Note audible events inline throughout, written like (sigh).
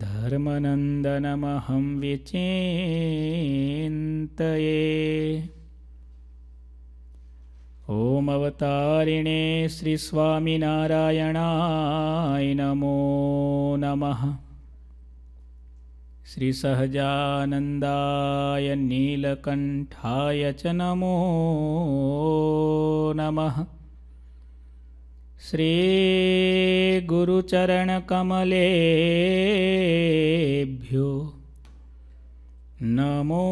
धर्मनन्दनमहं विचेन्तये ॐ अवतारिणे श्रीस्वामिनारायणाय नमो नमः श्रीसहजानन्दाय नीलकण्ठाय च नमो नमः श्री श्रीगुरुचरणकमलेभ्यो नमो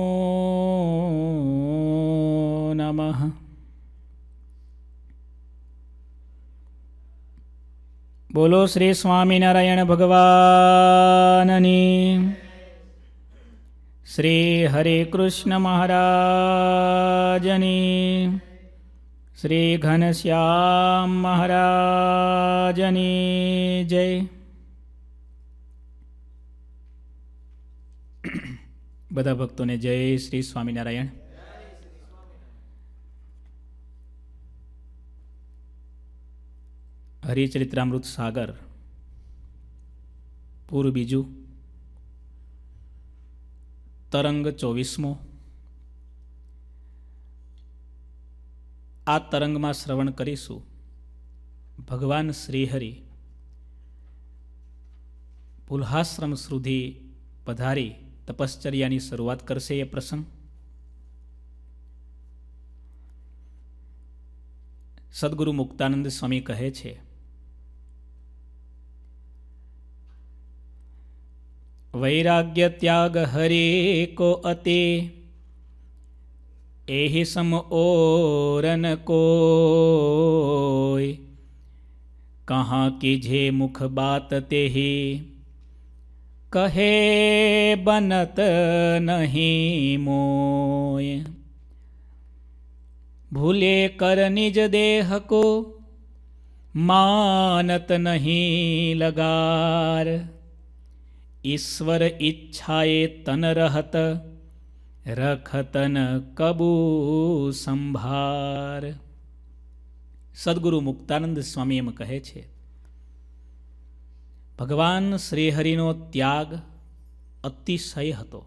नमः बोलो श्री श्री हरे कृष्ण कृष्णमहाराजनि શ્રી ઘનશ્યામ મહારાજની જય બધા ભક્તોને જય શ્રી સ્વામિનારાયણ હરિચરિત્રામૃત સાગર પૂર બીજું તરંગ ચોવીસમો આ તરંગમાં શ્રવણ કરીશું ભગવાન શ્રીહરિ પુલ્હાશ્રમ સુધી પધારી તપશ્ચર્યાની શરૂઆત કરશે એ પ્રસંગ સદગુરુ મુક્તાનંદ સ્વામી કહે છે વૈરાગ્ય ત્યાગ હરે કો અતે એહી સમ ઓરન કોઈ કહા કીજે મુખ બાત તેહી કહે બનત નહીં મોય ભૂલે કર નિજ દેહ કો માનત નહીં લગાર ઈશ્વર ઈચ્છાએ તન રહત રખતન કબૂ સંભાર સદગુરુ મુક્તાનંદ સ્વામી એમ કહે છે ભગવાન શ્રીહરિનો ત્યાગ અતિશય હતો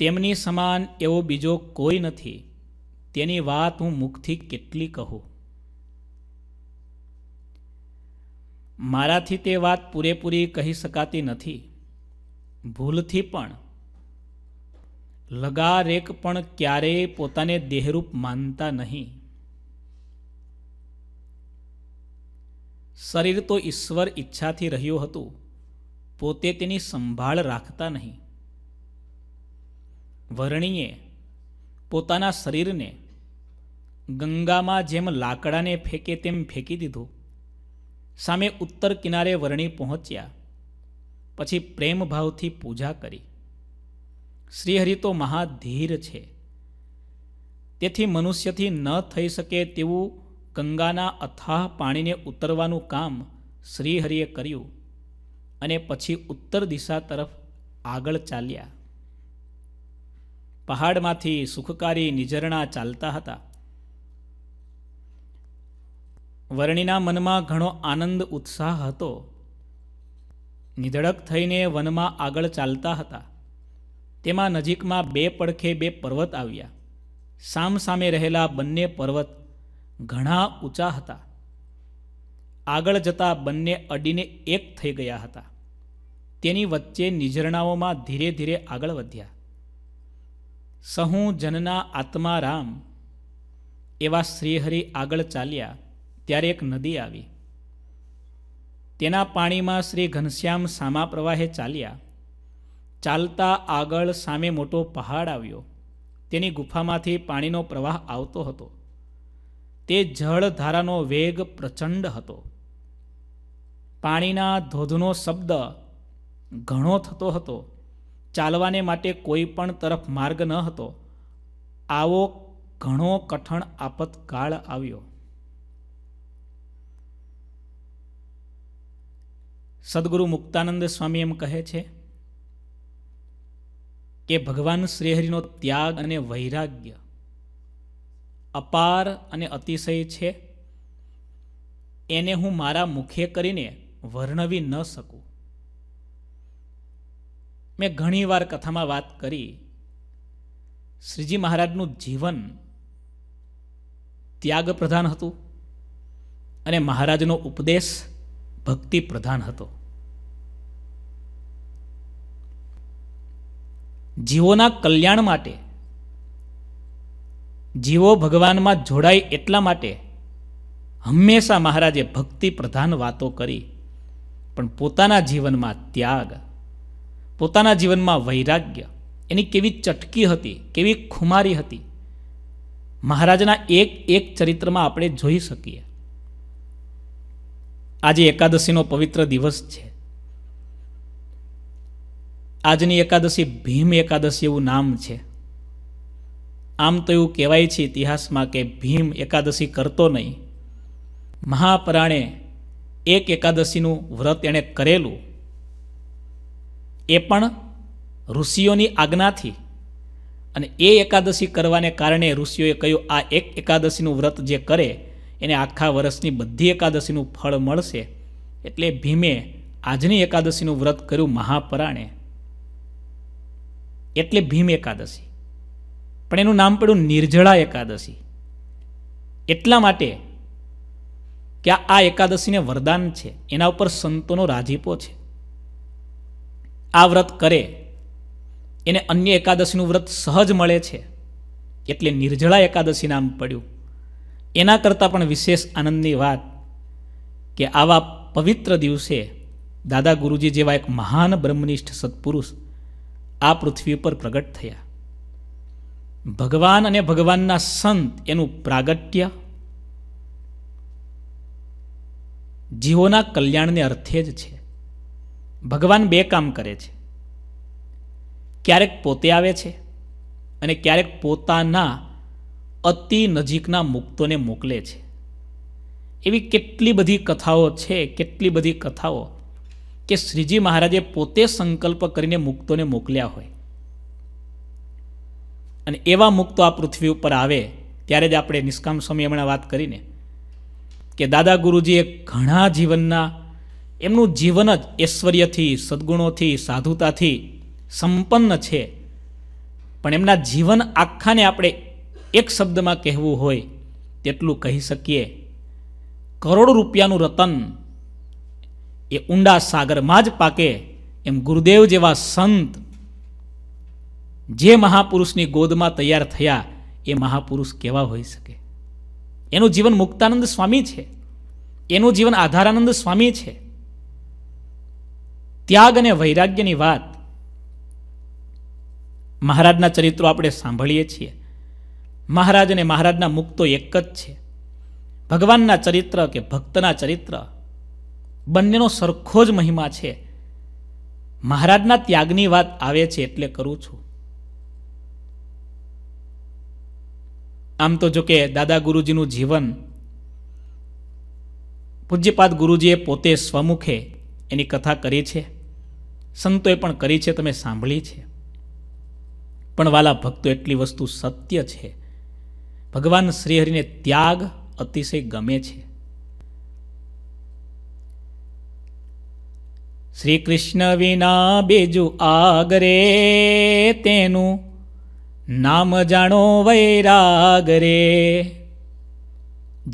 તેમની સમાન એવો બીજો કોઈ નથી તેની વાત હું મુખથી કેટલી કહું મારાથી તે વાત પૂરેપૂરી કહી શકાતી નથી ભૂલથી પણ લગારેક પણ ક્યારેય પોતાને દેહરૂપ માનતા નહીં શરીર તો ઈશ્વર ઈચ્છાથી રહ્યું હતું પોતે તેની સંભાળ રાખતા નહીં વર્ણિએ પોતાના શરીરને ગંગામાં જેમ લાકડાને ફેંકે તેમ ફેંકી દીધું સામે ઉત્તર કિનારે વર્ણી પહોંચ્યા પછી પ્રેમભાવથી પૂજા કરી શ્રીહરિ તો મહાધીર છે તેથી મનુષ્યથી ન થઈ શકે તેવું ગંગાના અથાહ પાણીને ઉતરવાનું કામ શ્રીહરિએ કર્યું અને પછી ઉત્તર દિશા તરફ આગળ ચાલ્યા પહાડમાંથી સુખકારી નિઝરણા ચાલતા હતા વર્ણિના મનમાં ઘણો આનંદ ઉત્સાહ હતો નિધડક થઈને વનમાં આગળ ચાલતા હતા તેમાં નજીકમાં બે પડખે બે પર્વત આવ્યા સામસામે રહેલા બંને પર્વત ઘણા ઊંચા હતા આગળ જતા બંને અડીને એક થઈ ગયા હતા તેની વચ્ચે નિઝરણાઓમાં ધીરે ધીરે આગળ વધ્યા સહુ જનના આત્મા રામ એવા શ્રીહરિ આગળ ચાલ્યા ત્યારે એક નદી આવી તેના પાણીમાં શ્રી ઘનશ્યામ સામા પ્રવાહે ચાલ્યા ચાલતા આગળ સામે મોટો પહાડ આવ્યો તેની ગુફામાંથી પાણીનો પ્રવાહ આવતો હતો તે જળધારાનો વેગ પ્રચંડ હતો પાણીના ધોધનો શબ્દ ઘણો થતો હતો ચાલવાને માટે કોઈ પણ તરફ માર્ગ ન હતો આવો ઘણો કઠણ આપતકાળ આવ્યો સદગુરુ મુક્તાનંદ સ્વામી એમ કહે છે કે ભગવાન શ્રીહરિનો ત્યાગ અને વૈરાગ્ય અપાર અને અતિશય છે એને હું મારા મુખે કરીને વર્ણવી ન શકું મેં ઘણીવાર કથામાં વાત કરી શ્રીજી મહારાજનું જીવન ત્યાગ પ્રધાન હતું અને મહારાજનો ઉપદેશ ભક્તિ પ્રધાન હતો જીવોના કલ્યાણ માટે જીવો ભગવાનમાં જોડાય એટલા માટે હંમેશા મહારાજે ભક્તિ પ્રધાન વાતો કરી પણ પોતાના જીવનમાં ત્યાગ પોતાના જીવનમાં વૈરાગ્ય એની કેવી ચટકી હતી કેવી ખુમારી હતી મહારાજના એક એક ચરિત્રમાં આપણે જોઈ શકીએ આજે એકાદશીનો પવિત્ર દિવસ છે આજની એકાદશી ભીમ એકાદશી એવું નામ છે આમ તો એવું કહેવાય છે ઇતિહાસમાં કે ભીમ એકાદશી કરતો નહીં મહાપરાણે એક એકાદશીનું વ્રત એણે કરેલું એ પણ ઋષિઓની આજ્ઞાથી અને એ એકાદશી કરવાને કારણે ઋષિઓએ કહ્યું આ એક એકાદશીનું વ્રત જે કરે એને આખા વર્ષની બધી એકાદશીનું ફળ મળશે એટલે ભીમે આજની એકાદશીનું વ્રત કર્યું મહાપરાણે એટલે ભીમ એકાદશી પણ એનું નામ પડ્યું નિર્જળા એકાદશી એટલા માટે કે આ એકાદશીને વરદાન છે એના ઉપર સંતોનો રાજીપો છે આ વ્રત કરે એને અન્ય એકાદશીનું વ્રત સહજ મળે છે એટલે નિર્જળા એકાદશી નામ પડ્યું એના કરતાં પણ વિશેષ આનંદની વાત કે આવા પવિત્ર દિવસે દાદા ગુરુજી જેવા એક મહાન બ્રહ્મનિષ્ઠ સત્પુરુષ આ પૃથ્વી ઉપર પ્રગટ થયા ભગવાન અને ભગવાનના સંત એનું પ્રાગટ્ય જીવોના કલ્યાણને અર્થે જ છે ભગવાન બે કામ કરે છે ક્યારેક પોતે આવે છે અને ક્યારેક પોતાના અતિ નજીકના મુક્તોને મોકલે છે એવી કેટલી બધી કથાઓ છે કેટલી બધી કથાઓ કે શ્રીજી મહારાજે પોતે સંકલ્પ કરીને મુક્તોને મોકલ્યા હોય અને એવા મુક્તો આ પૃથ્વી ઉપર આવે ત્યારે જ આપણે નિષ્કામ સ્વામી હમણાં વાત કરીને કે દાદા ગુરુજીએ ઘણા જીવનના એમનું જીવન જ ઐશ્વર્યથી સદ્ગુણોથી સાધુતાથી સંપન્ન છે પણ એમના જીવન આખાને આપણે એક શબ્દમાં કહેવું હોય તેટલું કહી શકીએ કરોડ રૂપિયાનું રતન એ ઊંડા સાગરમાં જ પાકે એમ ગુરુદેવ જેવા સંત જે મહાપુરુષની ગોદમાં તૈયાર થયા એ મહાપુરુષ કેવા હોઈ શકે એનું જીવન મુક્તાનંદ સ્વામી છે એનું જીવન આધારાનંદ સ્વામી છે ત્યાગ અને વૈરાગ્યની વાત મહારાજના ચરિત્રો આપણે સાંભળીએ છીએ મહારાજ અને મહારાજના મુક્તો એક જ છે ભગવાનના ચરિત્ર કે ભક્તના ચરિત્ર બંનેનો સરખો જ મહિમા છે મહારાજના ત્યાગની વાત આવે છે એટલે કરું છું આમ તો જો કે દાદા ગુરુજીનું જીવન પૂજ્યપાદ ગુરુજીએ પોતે સ્વમુખે એની કથા કરી છે સંતોએ પણ કરી છે તમે સાંભળી છે પણ વાલા ભક્તો એટલી વસ્તુ સત્ય છે ભગવાન શ્રીહરિને ત્યાગ અતિશય ગમે છે શ્રી કૃષ્ણ વિના બીજું આગરે તેનું નામ જાણો વૈરાગરે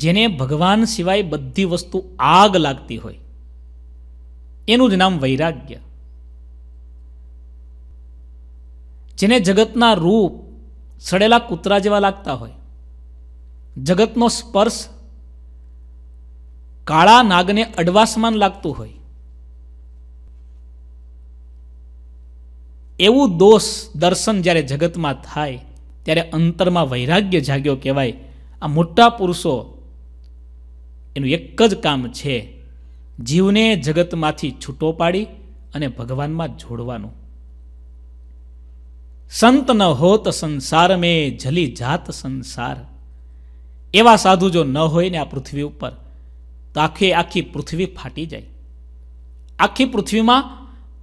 જેને ભગવાન સિવાય બધી વસ્તુ આગ લાગતી હોય એનું જ નામ વૈરાગ્ય જેને જગતના રૂપ સડેલા કૂતરા જેવા લાગતા હોય જગતનો સ્પર્શ કાળા નાગને અડવાસમાન લાગતું હોય એવું દોષ દર્શન જ્યારે જગતમાં થાય ત્યારે અંતરમાં વૈરાગ્ય જાગ્યો કહેવાય આ મોટા પુરુષો એનું એક જ કામ છે જીવને જગતમાંથી છૂટો પાડી અને ભગવાનમાં જોડવાનું સંત ન હોત સંસાર મેં જલી જાત સંસાર એવા સાધુ જો ન હોય ને આ પૃથ્વી ઉપર તો આખી આખી પૃથ્વી ફાટી જાય આખી પૃથ્વીમાં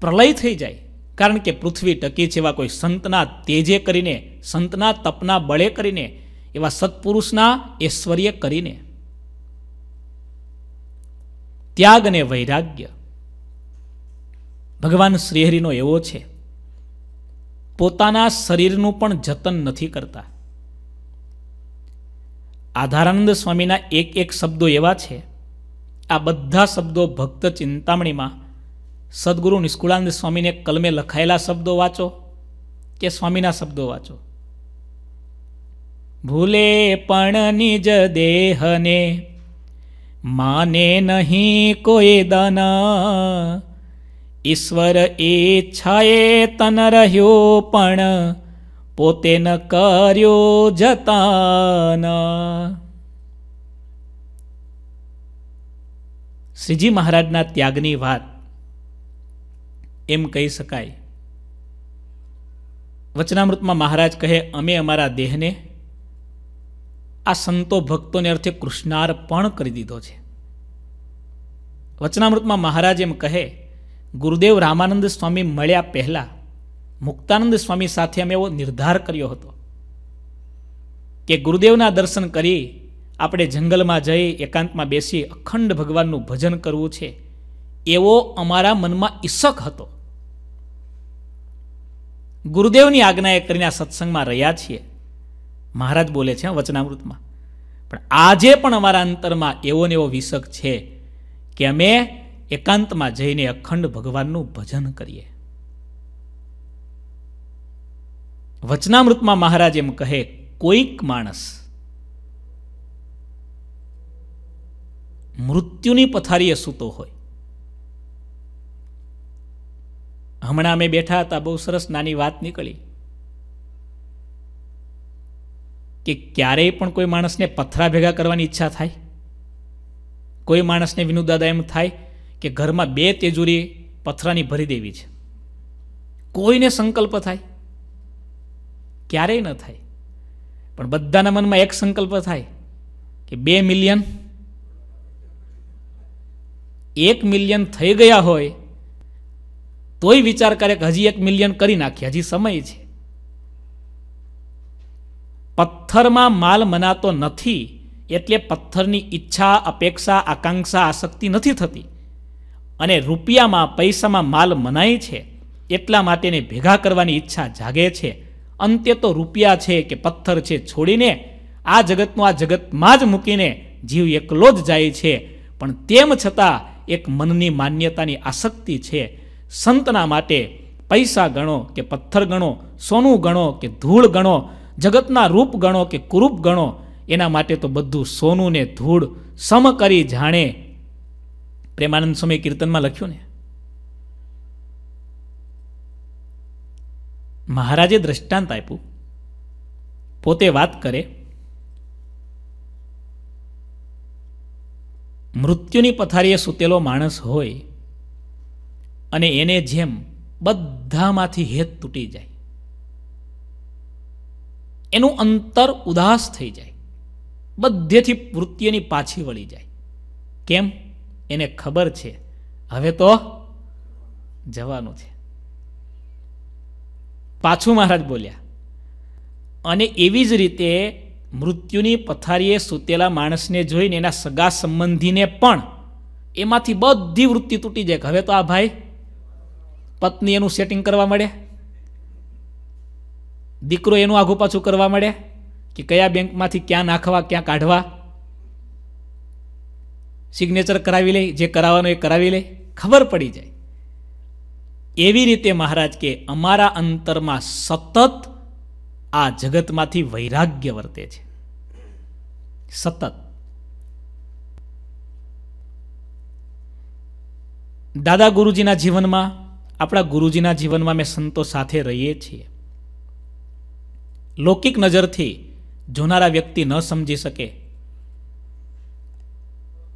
પ્રલય થઈ જાય કારણ કે પૃથ્વી ટકી છે એવા કોઈ સંતના તેજે કરીને સંતના તપના બળે કરીને એવા સત્પુરુષના ઐશ્વર્ય કરીને ત્યાગ અને વૈરાગ્ય ભગવાન શ્રીહરિનો એવો છે પોતાના શરીરનું પણ જતન નથી કરતા આધારાનંદ સ્વામીના એક એક શબ્દો એવા છે આ બધા શબ્દો ભક્ત ચિંતામણીમાં સદગુરુ નિષ્કુળાનંદ સ્વામીને કલમે લખાયેલા શબ્દો વાંચો કે સ્વામીના શબ્દો વાંચો ભૂલે પણ નિજ દેહને માને નહીં કોઈ દન ઈશ્વર ઈચ્છાએ તન રહ્યો પણ પોતે ન કર્યો જતાન શ્રીજી મહારાજના ત્યાગની વાત એમ કહી શકાય વચનામૃતમાં મહારાજ કહે અમે અમારા દેહને આ સંતો ભક્તોને અર્થે કૃષ્ણાર્પણ કરી દીધો છે વચનામૃતમાં મહારાજ એમ કહે ગુરુદેવ રામાનંદ સ્વામી મળ્યા પહેલાં મુક્તાનંદ સ્વામી સાથે અમે એવો નિર્ધાર કર્યો હતો કે ગુરુદેવના દર્શન કરી આપણે જંગલમાં જઈ એકાંતમાં બેસી અખંડ ભગવાનનું ભજન કરવું છે એવો અમારા મનમાં ઈસક હતો ગુરુદેવની આજ્ઞા એ કરીને આ સત્સંગમાં રહ્યા છીએ મહારાજ બોલે છે વચનામૃતમાં પણ આજે પણ અમારા અંતરમાં એવો ને એવો વિષક છે કે અમે એકાંતમાં જઈને અખંડ ભગવાનનું ભજન કરીએ વચનામૃતમાં મહારાજ એમ કહે કોઈક માણસ મૃત્યુની પથારીએ સૂતો હોય હમણાં અમે બેઠા હતા બહુ સરસ નાની વાત નીકળી કે ક્યારેય પણ કોઈ માણસને પથરા ભેગા કરવાની ઈચ્છા થાય કોઈ માણસને વિનુદાદા એમ થાય કે ઘરમાં બે તેજુરી પથરાની ભરી દેવી છે કોઈને સંકલ્પ થાય ક્યારેય ન થાય પણ બધાના મનમાં એક સંકલ્પ થાય કે બે મિલિયન એક મિલિયન થઈ ગયા હોય તોય વિચાર કરે કે હજી એક મિલિયન કરી નાખીએ હજી સમય છે પથ્થરમાં માલ મનાતો નથી એટલે પથ્થરની ઈચ્છા અપેક્ષા આકાંક્ષા આસક્તિ નથી થતી અને રૂપિયામાં પૈસામાં માલ મનાય છે એટલા માટેને ભેગા કરવાની ઈચ્છા જાગે છે અંતે તો રૂપિયા છે કે પથ્થર છે છોડીને આ જગતનું આ જગતમાં જ મૂકીને જીવ એકલો જ જાય છે પણ તેમ છતાં એક મનની માન્યતાની આસક્તિ છે સંતના માટે પૈસા ગણો કે પથ્થર ગણો સોનું ગણો કે ધૂળ ગણો જગતના રૂપ ગણો કે કુરૂપ ગણો એના માટે તો બધું સોનું ને ધૂળ સમ કરી જાણે પ્રેમાનંદ સ્વામી કીર્તનમાં લખ્યું ને મહારાજે દ્રષ્ટાંત આપ્યું પોતે વાત કરે મૃત્યુની પથારીએ સૂતેલો માણસ હોય અને એને જેમ બધામાંથી હેત તૂટી જાય એનું અંતર ઉદાસ થઈ જાય બધેથી વૃત્તિઓની પાછી વળી જાય કેમ એને ખબર છે હવે તો જવાનું છે પાછું મહારાજ બોલ્યા અને એવી જ રીતે મૃત્યુની પથારીએ સૂતેલા માણસને જોઈને એના સગા સંબંધીને પણ એમાંથી બધી વૃત્તિ તૂટી જાય હવે તો આ ભાઈ પત્ની એનું સેટિંગ કરવા મળે દીકરો એનું આઘું પાછું કરવા મળે કે કયા બેંકમાંથી ક્યાં નાખવા ક્યાં કાઢવા સિગ્નેચર કરાવી લે જે કરાવવાનું એ કરાવી લે ખબર પડી જાય એવી રીતે મહારાજ કે અમારા અંતરમાં સતત આ જગતમાંથી વૈરાગ્ય વર્તે છે સતત દાદા ગુરુજીના જીવનમાં આપણા ગુરુજીના જીવનમાં અમે સંતો સાથે રહીએ છીએ લૌકિક નજરથી જોનારા વ્યક્તિ ન સમજી શકે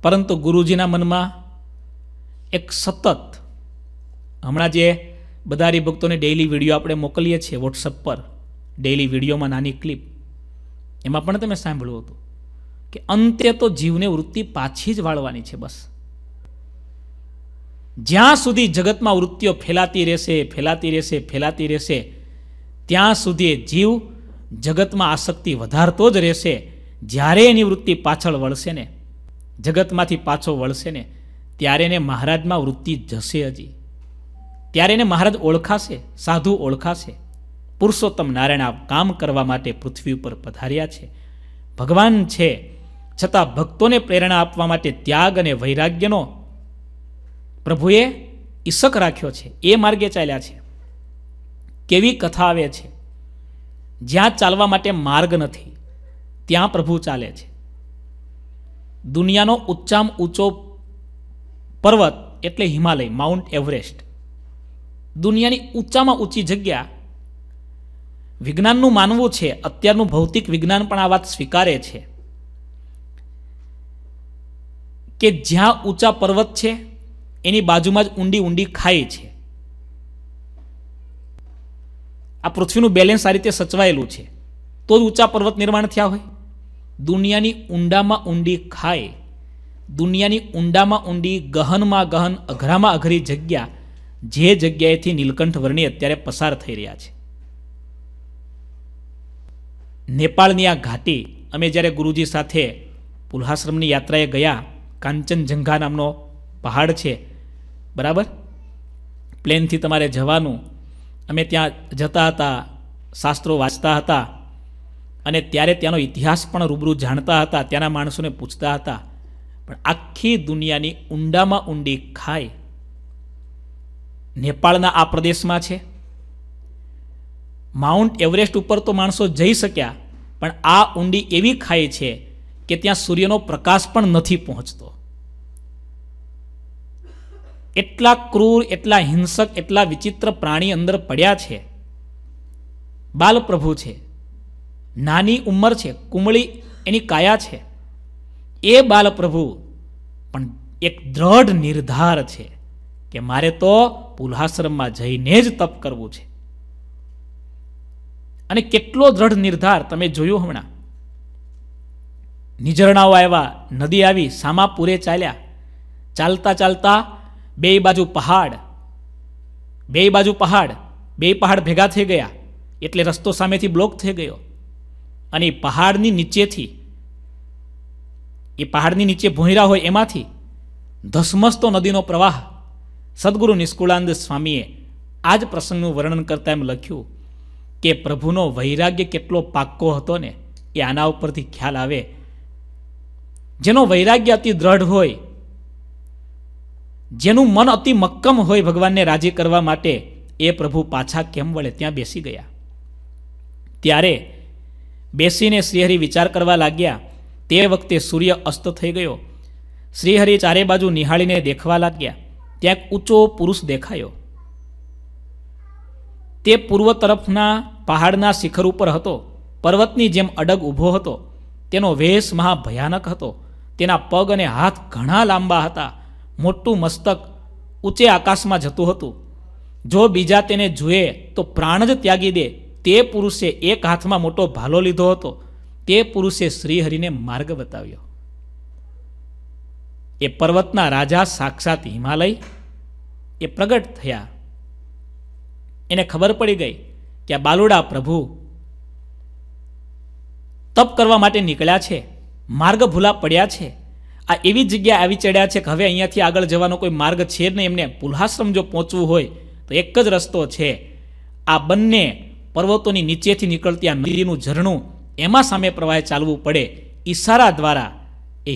પરંતુ ગુરુજીના મનમાં એક સતત હમણાં જે બધારી ભક્તોને ડેઇલી વિડીયો આપણે મોકલીએ છીએ વોટ્સઅપ પર ડેઇલી વિડીયોમાં નાની ક્લિપ એમાં પણ તમે સાંભળ્યું હતું કે અંતે તો જીવને વૃત્તિ પાછી જ વાળવાની છે બસ જ્યાં સુધી જગતમાં વૃત્તિઓ ફેલાતી રહેશે ફેલાતી રહેશે ફેલાતી રહેશે ત્યાં સુધી જીવ જગતમાં આસક્તિ વધારતો જ રહેશે જ્યારે એની વૃત્તિ પાછળ વળશે ને જગતમાંથી પાછો વળશે ને ત્યારે એને મહારાજમાં વૃત્તિ જશે હજી ત્યારે એને મહારાજ ઓળખાશે સાધુ ઓળખાશે પુરુષોત્તમ નારાયણ આ કામ કરવા માટે પૃથ્વી ઉપર પધાર્યા છે ભગવાન છે છતાં ભક્તોને પ્રેરણા આપવા માટે ત્યાગ અને વૈરાગ્યનો પ્રભુએ ઈસક રાખ્યો છે એ માર્ગે ચાલ્યા છે કેવી કથા આવે છે જ્યાં ચાલવા માટે માર્ગ નથી ત્યાં પ્રભુ ચાલે છે દુનિયાનો ઉચ્ચામ ઊંચો પર્વત એટલે હિમાલય માઉન્ટ એવરેસ્ટ દુનિયાની ઊંચામાં ઊંચી જગ્યા વિજ્ઞાનનું માનવું છે અત્યારનું ભૌતિક વિજ્ઞાન પણ આ વાત સ્વીકારે છે કે જ્યાં ઊંચા પર્વત છે એની બાજુમાં જ ઊંડી ઊંડી ખાઈ છે આ પૃથ્વીનું બેલેન્સ આ રીતે સચવાયેલું છે તો જ ઊંચા પર્વત નિર્માણ થયા હોય દુનિયાની ઊંડામાં ઊંડી ખાય દુનિયાની ઊંડામાં ઊંડી ગહનમાં ગહન અઘરામાં અઘરી જગ્યા જે જગ્યાએથી નીલકંઠ વર્ણી અત્યારે પસાર થઈ રહ્યા છે નેપાળની આ ઘાટી અમે જ્યારે ગુરુજી સાથે પુલ્હાશ્રમની યાત્રાએ ગયા કાંચનજંઘા નામનો પહાડ છે બરાબર પ્લેનથી તમારે જવાનું અમે ત્યાં જતા હતા શાસ્ત્રો વાંચતા હતા અને ત્યારે ત્યાંનો ઇતિહાસ પણ રૂબરૂ જાણતા હતા ત્યાંના માણસોને પૂછતા હતા પણ આખી દુનિયાની ઊંડામાં ઊંડી ખાઈ નેપાળના આ પ્રદેશમાં છે માઉન્ટ એવરેસ્ટ ઉપર તો માણસો જઈ શક્યા પણ આ ઊંડી એવી ખાય છે કે ત્યાં સૂર્યનો પ્રકાશ પણ નથી પહોંચતો એટલા ક્રૂર એટલા હિંસક એટલા વિચિત્ર પ્રાણી અંદર પડ્યા છે બાલપ્રભુ છે નાની ઉંમર છે કુમળી એની કાયા છે એ બાલપ્રભુ પણ એક દ્રઢ નિર્ધાર છે કે મારે તો પુલાશ્રમમાં જઈને જ તપ કરવું છે અને કેટલો દ્રઢ નિર્ધાર તમે જોયું હમણાં નિઝરણાઓ આવ્યા નદી આવી સામાપુરે ચાલ્યા ચાલતા ચાલતા બે બાજુ પહાડ બે બાજુ પહાડ બે પહાડ ભેગા થઈ ગયા એટલે રસ્તો સામેથી બ્લોક થઈ ગયો અને પહાડની નીચેથી એ પહાડની નીચે ભોંયરા હોય એમાંથી ધસમસતો નદીનો પ્રવાહ સદગુરુ નિષ્કુળાનંદ સ્વામીએ આ જ પ્રસંગનું વર્ણન કરતાં એમ લખ્યું કે પ્રભુનો વૈરાગ્ય કેટલો પાક્કો હતો ને એ આના ઉપરથી ખ્યાલ આવે જેનો વૈરાગ્ય અતિ દ્રઢ હોય જેનું મન અતિ મક્કમ હોય ભગવાનને રાજી કરવા માટે એ પ્રભુ પાછા કેમ વળે ત્યાં બેસી ગયા ત્યારે બેસીને શ્રીહરિ વિચાર કરવા લાગ્યા તે વખતે સૂર્ય અસ્ત થઈ ગયો શ્રીહરિ ચારે બાજુ નિહાળીને દેખવા લાગ્યા ત્યાં એક ઊંચો પુરુષ દેખાયો તે પૂર્વ તરફના પહાડના શિખર ઉપર હતો પર્વતની જેમ અડગ ઊભો હતો તેનો વેશ મહાભયાનક હતો તેના પગ અને હાથ ઘણા લાંબા હતા મોટું મસ્તક ઊંચે આકાશમાં જતું હતું જો બીજા તેને જુએ તો પ્રાણ જ ત્યાગી દે તે પુરુષે એક હાથમાં મોટો ભાલો લીધો હતો તે પુરુષે શ્રીહરિને માર્ગ બતાવ્યો એ પર્વતના રાજા સાક્ષાત હિમાલય એ પ્રગટ થયા એને ખબર પડી ગઈ કે આ બાલુડા પ્રભુ તપ કરવા માટે નીકળ્યા છે માર્ગ ભૂલા પડ્યા છે આ એવી જગ્યા આવી ચડ્યા છે કે હવે અહીંયાથી આગળ જવાનો કોઈ માર્ગ છે જ નહીં એમને પુલ્હાશ્રમ જો પહોંચવું હોય તો એક જ રસ્તો છે આ બંને પર્વતોની નીચેથી નીકળતી આ નદીનું ઝરણું એમાં સામે પ્રવાહ ચાલવું પડે ઈશારા દ્વારા એ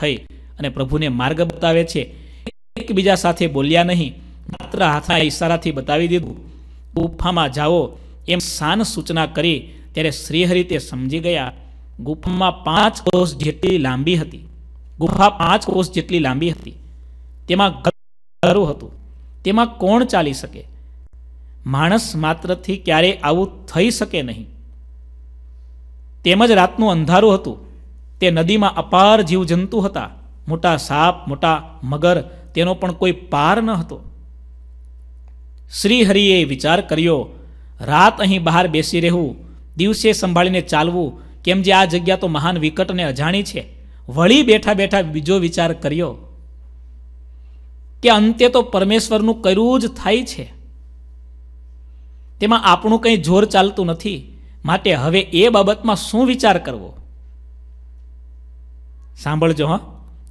થઈ અને પ્રભુને માર્ગ બતાવે છે એકબીજા સાથે બોલ્યા નહીં માત્ર હાથા ઈશારાથી બતાવી દીધું ગુફામાં જાઓ એમ સાન સૂચના કરી ત્યારે શ્રીહરિ તે સમજી ગયા ગુફામાં પાંચ કોષ જેટલી લાંબી હતી ગુફા પાંચ કોષ જેટલી લાંબી હતી તેમાં ગરું હતું તેમાં કોણ ચાલી શકે માણસ માત્રથી ક્યારે આવું થઈ શકે નહીં તેમજ રાતનું અંધારું હતું તે નદીમાં અપાર જીવજંતુ હતા મોટા સાપ મોટા મગર તેનો પણ કોઈ પાર ન હતો શ્રીહરિએ વિચાર કર્યો રાત અહીં બહાર બેસી રહેવું દિવસે સંભાળીને ચાલવું કેમ જે આ જગ્યા તો મહાન વિકટ અને અજાણી છે વળી બેઠા બેઠા બીજો વિચાર કર્યો કે અંતે તો પરમેશ્વરનું કર્યું જ થાય છે તેમાં આપણું કંઈ જોર ચાલતું નથી માટે હવે એ બાબતમાં શું વિચાર કરવો સાંભળજો હા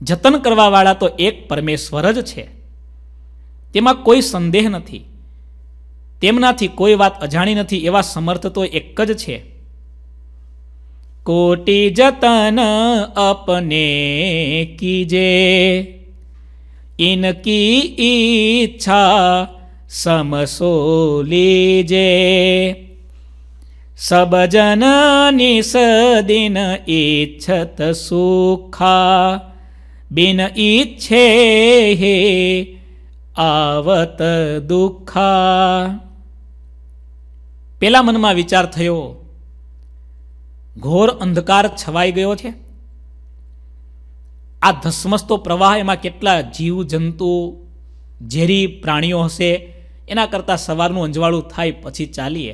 જતન કરવાવાળા તો એક પરમેશ્વર જ છે તેમાં કોઈ સંદેહ નથી તેમનાથી કોઈ વાત અજાણી નથી એવા સમર્થ તો એક જ છે કોટિ જતન અપને કીજે ઇનકી ઈચ્છા સમસો લીજે સબજન નિસદિન ઈચ્છત સુખા બિન ઈચ્છે હે આવત દુઃખા પેલા મનમાં વિચાર થયો ઘોર અંધકાર છવાઈ ગયો છે આ ધસમસતો પ્રવાહ એમાં કેટલા જીવ જંતુ ઝેરી પ્રાણીઓ હશે એના કરતાં સવારનું અંજવાળું થાય પછી ચાલીએ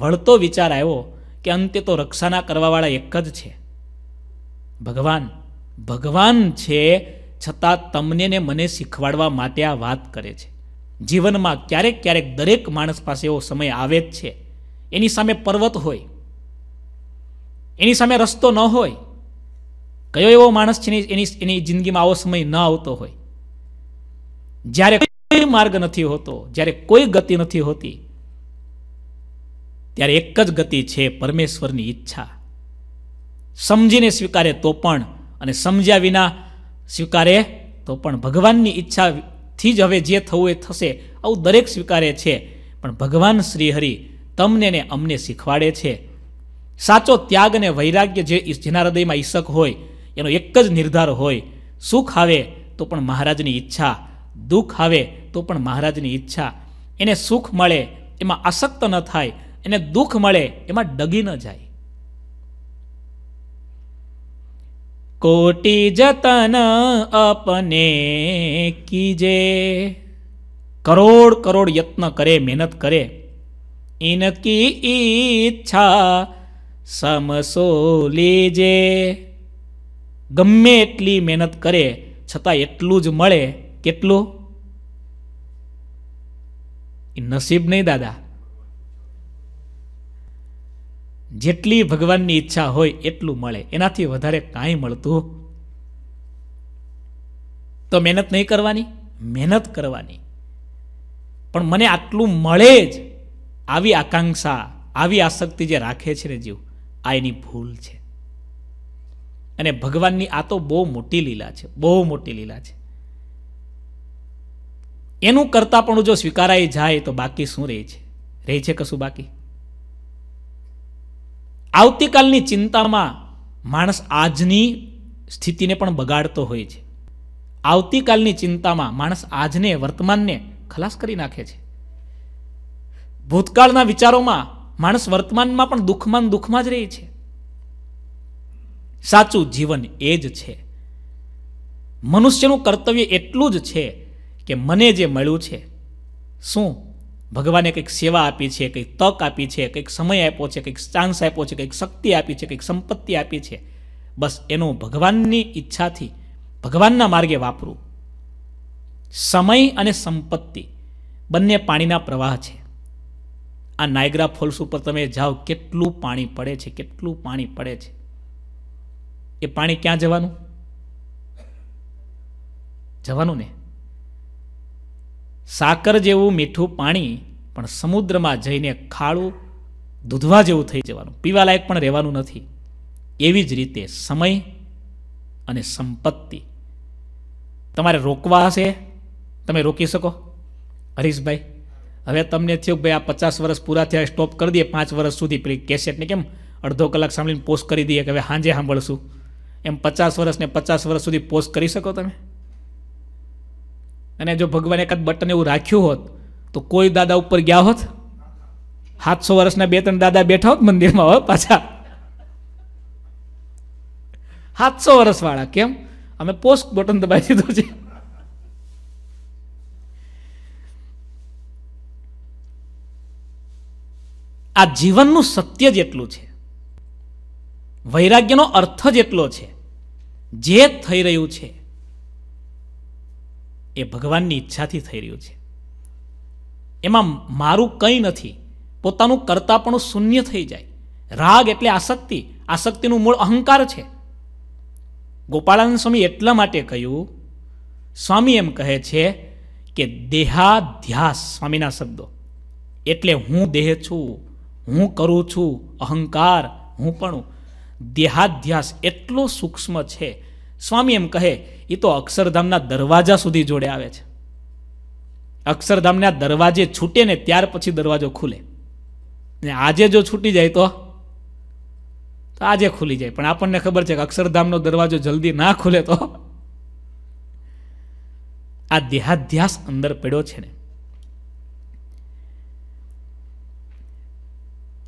વળતો વિચાર આવ્યો કે અંતે તો રક્ષાના કરવાવાળા એક જ છે ભગવાન ભગવાન છે છતાં તમને ને મને શીખવાડવા માટે આ વાત કરે છે જીવનમાં ક્યારેક ક્યારેક દરેક માણસ પાસે એવો સમય આવે જ છે એની સામે પર્વત હોય એની સામે રસ્તો ન હોય કયો એવો માણસ છે એની એની જિંદગીમાં આવો સમય ન આવતો હોય જ્યારે કોઈ માર્ગ નથી હોતો જ્યારે કોઈ ગતિ નથી હોતી ત્યારે એક જ ગતિ છે પરમેશ્વરની ઈચ્છા સમજીને સ્વીકારે તો પણ અને સમજ્યા વિના સ્વીકારે તો પણ ભગવાનની ઈચ્છાથી જ હવે જે થવું એ થશે આવું દરેક સ્વીકારે છે પણ ભગવાન શ્રીહરિ તમને ને અમને શીખવાડે છે સાચો ત્યાગ અને વૈરાગ્ય જે જેના હૃદયમાં ઈશક હોય એનો એક જ નિર્ધાર હોય સુખ આવે તો પણ મહારાજની ઈચ્છા દુઃખ આવે તો પણ મહારાજની ઈચ્છા એને સુખ મળે એમાં આસક્ત ન થાય એને દુઃખ મળે એમાં ડગી ન જાય કોટી જતન અપને કીજે કરોડ કરોડ યત્ન કરે મહેનત કરે ઇનકી ઈચ્છા સમસો લેજે ગમે એટલી મહેનત કરે છતાં એટલું જ મળે કેટલું નસીબ નહીં દાદા જેટલી ભગવાનની ઈચ્છા હોય એટલું મળે એનાથી વધારે કાંઈ મળતું તો મહેનત નહીં કરવાની મહેનત કરવાની પણ મને આટલું મળે જ આવી આકાંક્ષા આવી આસક્તિ જે રાખે છે ને જીવ આ એની ભૂલ છે અને ભગવાનની આ તો બહુ મોટી લીલા છે બહુ મોટી લીલા છે એનું કરતા પણ જો સ્વીકારાઈ જાય તો બાકી શું રહે છે રહે છે કશું બાકી આવતીકાલની ચિંતામાં માણસ આજની સ્થિતિને પણ બગાડતો હોય છે આવતીકાલની ચિંતામાં માણસ આજને વર્તમાનને ખલાસ કરી નાખે છે ભૂતકાળના વિચારોમાં માણસ વર્તમાનમાં પણ દુઃખમાં દુઃખમાં જ રહે છે સાચું જીવન એ જ છે મનુષ્યનું કર્તવ્ય એટલું જ છે કે મને જે મળ્યું છે શું ભગવાને કંઈક સેવા આપી છે કંઈક તક આપી છે કંઈક સમય આપ્યો છે કંઈક ચાન્સ આપ્યો છે કંઈક શક્તિ આપી છે કંઈક સંપત્તિ આપી છે બસ એનું ભગવાનની ઈચ્છાથી ભગવાનના માર્ગે વાપરું સમય અને સંપત્તિ બંને પાણીના પ્રવાહ છે આ નાયગ્રા ફોલ્સ ઉપર તમે જાઓ કેટલું પાણી પડે છે કેટલું પાણી પડે છે એ પાણી ક્યાં જવાનું જવાનું ને સાકર જેવું મીઠું પાણી પણ સમુદ્રમાં જઈને ખાડું દૂધવા જેવું થઈ જવાનું પીવાલાયક પણ રહેવાનું નથી એવી જ રીતે સમય અને સંપત્તિ તમારે રોકવા હશે તમે રોકી શકો હરીશભાઈ હવે તમને થયું કે ભાઈ આ પચાસ વર્ષ પૂરા થયા સ્ટોપ કરી દઈએ પાંચ વર્ષ સુધી પેલી કેસેટને કેમ અડધો કલાક સાંભળીને પોસ્ટ કરી દઈએ કે હવે સાંજે સાંભળશું એમ પચાસ વર્ષને પચાસ વર્ષ સુધી પોસ્ટ કરી શકો તમે અને જો ભગવાન એકાદ બટન એવું રાખ્યું હોત તો કોઈ દાદા ઉપર ગયા હોત સાતસો વર્ષના બે ત્રણ દાદા બેઠા હોત મંદિરમાં હવે પાછા સાતસો વર્ષવાળા કેમ અમે પોસ્ટ બટન દબાવી દીધું છે આ જીવનનું સત્ય જેટલું છે વૈરાગ્યનો અર્થ જેટલો છે જે થઈ રહ્યું છે એ ભગવાનની ઈચ્છાથી થઈ રહ્યું છે એમાં મારું કંઈ નથી પોતાનું કરતાપણું શૂન્ય થઈ જાય રાગ એટલે આસક્તિ આસક્તિનું મૂળ અહંકાર છે ગોપાળાનંદ સ્વામી એટલા માટે કહ્યું સ્વામી એમ કહે છે કે દેહાધ્યાસ સ્વામીના શબ્દો એટલે હું દેહ છું હું કરું છું અહંકાર હું પણ દેહાધ્યાસ એટલો સૂક્ષ્મ છે સ્વામી એમ કહે એ તો અક્ષરધામના દરવાજા સુધી જોડે આવે છે અક્ષરધામના દરવાજે છૂટે ને ત્યાર પછી દરવાજો ખુલે ને આજે જો છૂટી જાય તો આજે ખુલી જાય પણ આપણને ખબર છે કે અક્ષરધામનો દરવાજો જલ્દી ના ખુલે તો આ દેહાધ્યાસ અંદર પડ્યો છે ને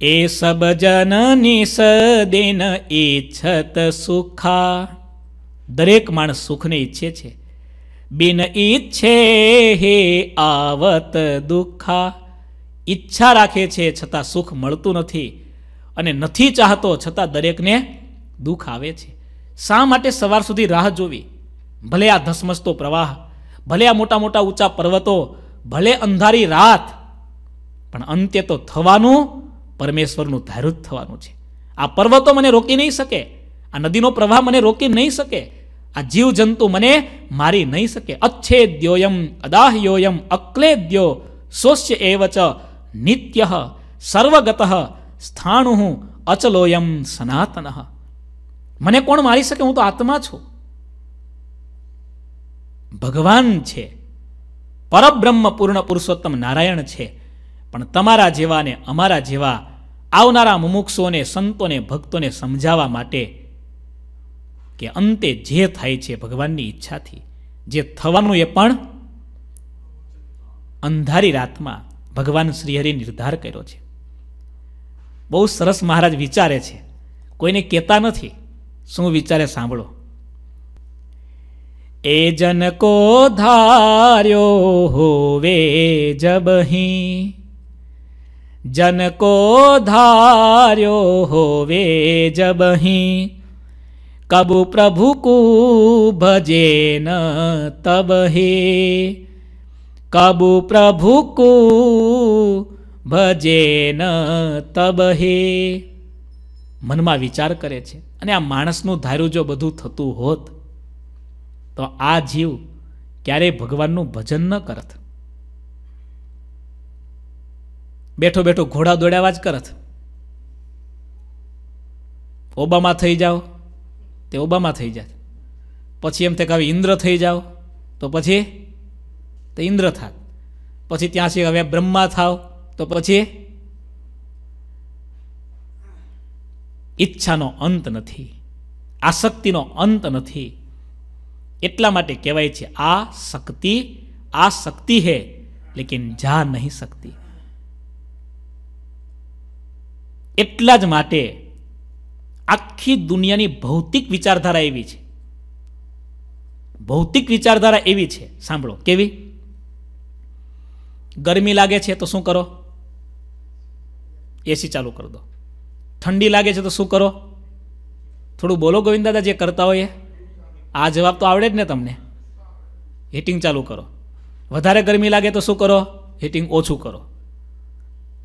એ સબ જનની સદેન ઈચ્છત સુખા દરેક માણસ સુખને ઈચ્છે છે બિન ઈચ્છે હે આવત દુઃખા ઈચ્છા રાખે છે છતાં સુખ મળતું નથી અને નથી ચાહતો છતાં દરેકને દુઃખ આવે છે શા માટે સવાર સુધી રાહ જોવી ભલે આ ધસમસતો પ્રવાહ ભલે આ મોટા મોટા ઊંચા પર્વતો ભલે અંધારી રાત પણ અંતે તો થવાનું પરમેશ્વરનું ધારું થવાનું છે આ પર્વતો મને રોકી નહીં શકે આ નદીનો પ્રવાહ મને રોકી નહીં શકે આ જીવ જંતુ મને મારી નહીં શકે અચ્છેદ્યોયમ અદાહ્યોયમ અક્લેદ્યો સોસ્ય એવચ નિત્ય સર્વગત સ્થાણુ અચલોયમ સનાતન મને કોણ મારી શકે હું તો આત્મા છું ભગવાન છે પરબ્રહ્મ પૂર્ણ પુરુષોત્તમ નારાયણ છે પણ તમારા જેવાને અમારા જેવા આવનારા મુમુક્ષોને સંતોને ભક્તોને સમજાવવા માટે કે અંતે જે થાય છે ભગવાનની ઈચ્છાથી જે થવાનું એ પણ અંધારી રાતમાં ભગવાન શ્રીહરિ નિર્ધાર કર્યો છે બહુ સરસ મહારાજ વિચારે છે કોઈને કહેતા નથી શું વિચારે સાંભળો એ જન કો ધાર્યો હોવે જબહી જન કો ધાર્યો હોવે જબહી કબુ પ્રભુ કુ ભજે ન તબહે કબુ પ્રભુ કુ ભજે ન તબહે મનમાં વિચાર કરે છે અને આ માણસનું ધાર્યું જો બધું થતું હોત તો આ જીવ ક્યારેય ભગવાનનું ભજન ન કરત બેઠો બેઠો ઘોડા દોડાવા જ કરત ઓબામા થઈ જાઓ તે ઓબામા થઈ જાત પછી એમ તે કે ઇન્દ્ર થઈ જાઓ તો પછી તે ઇન્દ્ર થાત પછી ત્યાંથી હવે બ્રહ્મા થાવ તો પછી ઈચ્છાનો અંત નથી આસક્તિનો અંત નથી એટલા માટે કહેવાય છે આ શક્તિ આ શક્તિ હે લેકિન જા નહીં શકતી એટલા જ માટે આખી દુનિયાની ભૌતિક વિચારધારા એવી છે ભૌતિક વિચારધારા એવી છે સાંભળો કેવી ગરમી લાગે છે તો શું કરો એસી ચાલુ કરી દો ઠંડી લાગે છે તો શું કરો થોડું બોલો ગોવિંદ દાદા જે કરતા હોય આ જવાબ તો આવડે જ ને તમને હીટિંગ ચાલુ કરો વધારે ગરમી લાગે તો શું કરો હીટિંગ ઓછું કરો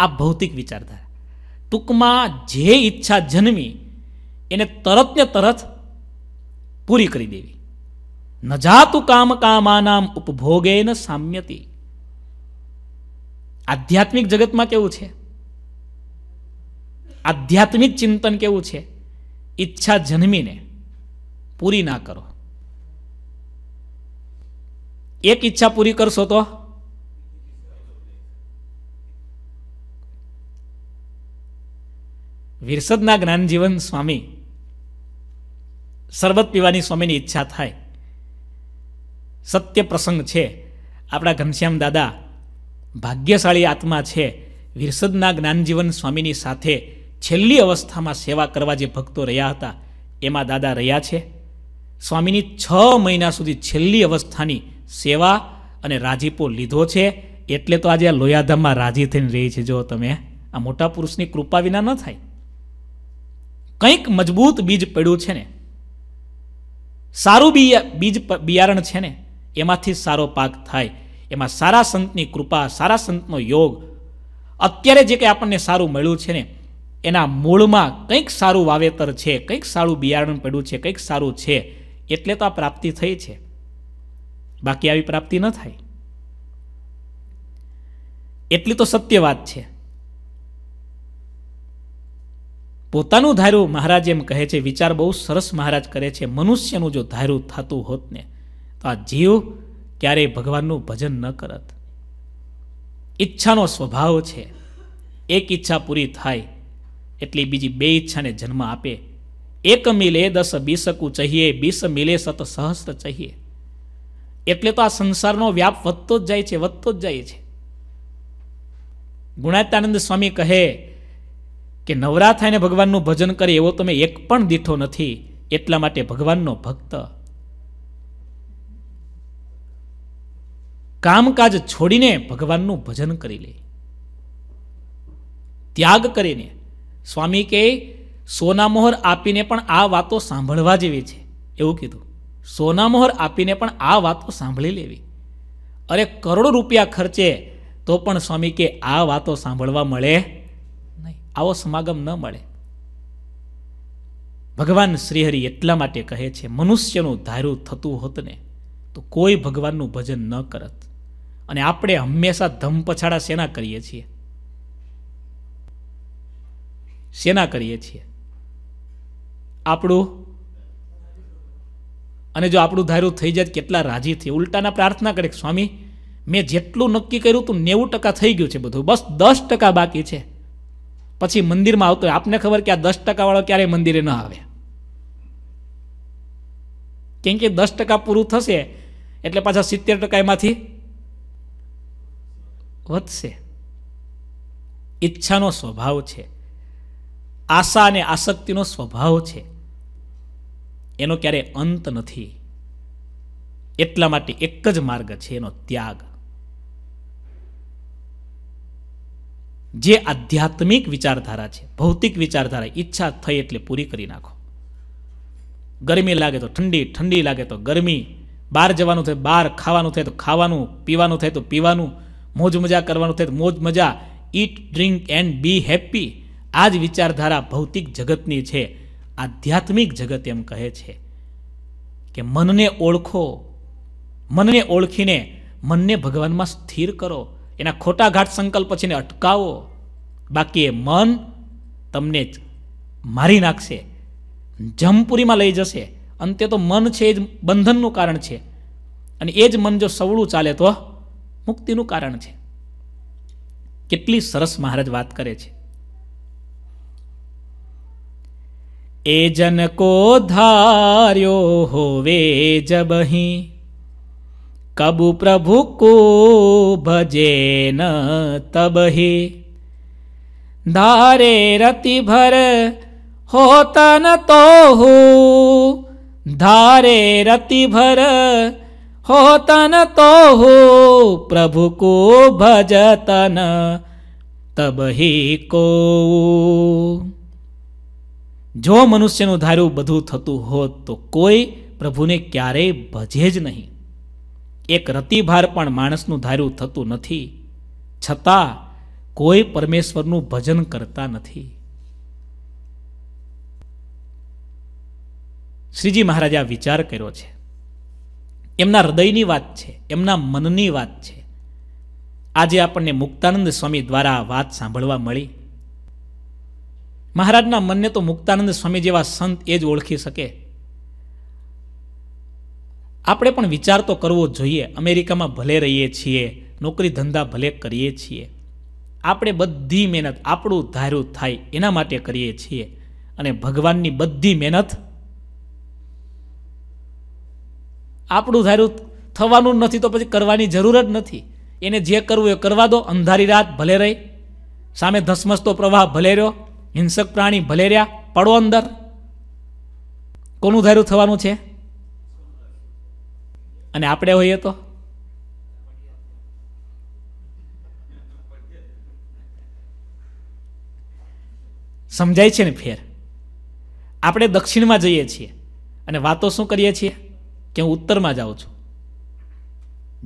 આ ભૌતિક વિચારધારા ટૂંકમાં જે ઈચ્છા જન્મી એને તરત ને તરત પૂરી કરી દેવી ન જાતું કામ કામાનામ ઉપભોગે ન સામ્યતી આધ્યાત્મિક જગતમાં કેવું છે આધ્યાત્મિક ચિંતન કેવું છે ઈચ્છા જન્મીને પૂરી ના કરો એક ઈચ્છા પૂરી કરશો તો વિરસદના જ્ઞાનજીવન સ્વામી શરબત પીવાની સ્વામીની ઈચ્છા થાય સત્ય પ્રસંગ છે આપણા ઘનશ્યામ દાદા ભાગ્યશાળી આત્મા છે વિરસદના જ્ઞાનજીવન સ્વામીની સાથે છેલ્લી અવસ્થામાં સેવા કરવા જે ભક્તો રહ્યા હતા એમાં દાદા રહ્યા છે સ્વામીની છ મહિના સુધી છેલ્લી અવસ્થાની સેવા અને રાજીપો લીધો છે એટલે તો આજે આ લોયાધામમાં રાજી થઈને રહી છે જો તમે આ મોટા પુરુષની કૃપા વિના ન થાય કંઈક મજબૂત બીજ પડ્યું છે ને સારું બીજ બિયારણ છે ને એમાંથી સારો પાક થાય એમાં સારા સંતની કૃપા સારા સંતનો યોગ અત્યારે જે કંઈ આપણને સારું મળ્યું છે ને એના મૂળમાં કંઈક સારું વાવેતર છે કંઈક સારું બિયારણ પડ્યું છે કંઈક સારું છે એટલે તો આ પ્રાપ્તિ થઈ છે બાકી આવી પ્રાપ્તિ ન થાય એટલી તો સત્ય વાત છે પોતાનું ધાર્યું મહારાજ એમ કહે છે વિચાર બહુ સરસ મહારાજ કરે છે મનુષ્યનું જો ધાર્યું થતું હોત ને તો આ જીવ ક્યારેય ભગવાનનું ભજન ન કરત ઈચ્છાનો સ્વભાવ છે એક ઈચ્છા પૂરી થાય એટલી બીજી બે ઈચ્છાને જન્મ આપે એક મિલે દસ બીસકું ચહીએ બીસ મિલે સત સહસ્ત્ર ચહીએ એટલે તો આ સંસારનો વ્યાપ વધતો જ જાય છે વધતો જ જાય છે ગુણાત્યાનંદ સ્વામી કહે કે નવરા થઈને ભગવાનનું ભજન કરે એવો તમે એક પણ દીઠો નથી એટલા માટે ભગવાનનો ભક્ત કામકાજ છોડીને ભગવાનનું ભજન કરી લે ત્યાગ કરીને સ્વામી કે સોના મોહર આપીને પણ આ વાતો સાંભળવા જેવી છે એવું કીધું સોના મોહર આપીને પણ આ વાતો સાંભળી લેવી અરે કરોડો રૂપિયા ખર્ચે તો પણ સ્વામી કે આ વાતો સાંભળવા મળે આવો સમાગમ ન મળે ભગવાન શ્રીહરિ એટલા માટે કહે છે મનુષ્યનું ધાર્યું થતું હોત ને તો કોઈ ભગવાનનું ભજન ન કરત અને આપણે હંમેશા ધમ પછાડા સેના કરીએ છીએ સેના કરીએ છીએ આપણું અને જો આપણું ધાર્યું થઈ જાય કેટલા રાજી થઈ ઉલટાના પ્રાર્થના કરે સ્વામી મેં જેટલું નક્કી કર્યું હતું નેવું ટકા થઈ ગયું છે બધું બસ દસ ટકા બાકી છે પછી મંદિરમાં આવતો હોય આપને ખબર કે આ દસ ટકાવાળો ક્યારેય મંદિરે ન આવે કેમ કે દસ ટકા પૂરું થશે એટલે પાછા સિત્તેર ટકા એમાંથી વધશે ઈચ્છાનો સ્વભાવ છે આશા અને આસક્તિનો સ્વભાવ છે એનો ક્યારે અંત નથી એટલા માટે એક જ માર્ગ છે એનો ત્યાગ જે આધ્યાત્મિક વિચારધારા છે ભૌતિક વિચારધારા ઈચ્છા થઈ એટલે પૂરી કરી નાખો ગરમી લાગે તો ઠંડી ઠંડી લાગે તો ગરમી બહાર જવાનું થાય બહાર ખાવાનું થાય તો ખાવાનું પીવાનું થાય તો પીવાનું મોજ મજા કરવાનું થાય તો મોજ મજા eat drink and be happy આ જ વિચારધારા ભૌતિક જગતની છે આધ્યાત્મિક જગત એમ કહે છે કે મનને ઓળખો મનને ઓળખીને મનને ભગવાનમાં સ્થિર કરો એના ખોટા ઘાટ સંકલ્પ છે અટકાવો બાકી એ મન તમને જ મારી નાખશે જમપુરીમાં લઈ જશે અંતે તો મન છે એ જ બંધનનું કારણ છે અને એ જ મન જો સવળું ચાલે તો મુક્તિનું કારણ છે કેટલી સરસ મહારાજ વાત કરે છે એ જન કો ધાર્યો હોવે જબહી કબુ પ્રભુ કો ભજે ન તબહે ધારે રતિ ભર હોતન તોહુ ધારે धारे रति भर होतन तो हो प्रभु को भजतन तब ही જો મનુષ્યનું ધાર્યું બધું થતું હોત તો કોઈ પ્રભુને ક્યારેય ભજે જ નહીં એક રતિભાર પણ માણસનું ધાર્યું થતું નથી છતાં કોઈ પરમેશ્વરનું ભજન કરતા નથી શ્રીજી મહારાજે આ વિચાર કર્યો છે એમના હૃદયની વાત છે એમના મનની વાત છે આજે આપણને મુક્તાનંદ સ્વામી દ્વારા આ વાત સાંભળવા મળી મહારાજના મનને તો મુક્તાનંદ સ્વામી જેવા સંત એ જ ઓળખી શકે આપણે પણ વિચાર તો કરવો જોઈએ અમેરિકામાં ભલે રહીએ છીએ નોકરી ધંધા ભલે કરીએ છીએ આપણે બધી મહેનત આપણું ધાર્યું થાય એના માટે કરીએ છીએ અને ભગવાનની બધી મહેનત આપણું ધાર્યું થવાનું નથી તો પછી કરવાની જરૂર જ નથી એને જે કરવું એ કરવા દો અંધારી રાત ભલે રહી સામે ધસમસતો પ્રવાહ ભલે રહ્યો હિંસક પ્રાણી ભલે રહ્યા પડો અંદર કોનું ધાર્યું થવાનું છે અને આપણે હોઈએ તો સમજાય છે ને ફેર આપણે દક્ષિણમાં જઈએ છીએ અને વાતો શું કરીએ છીએ કે હું ઉત્તરમાં જાઉં છું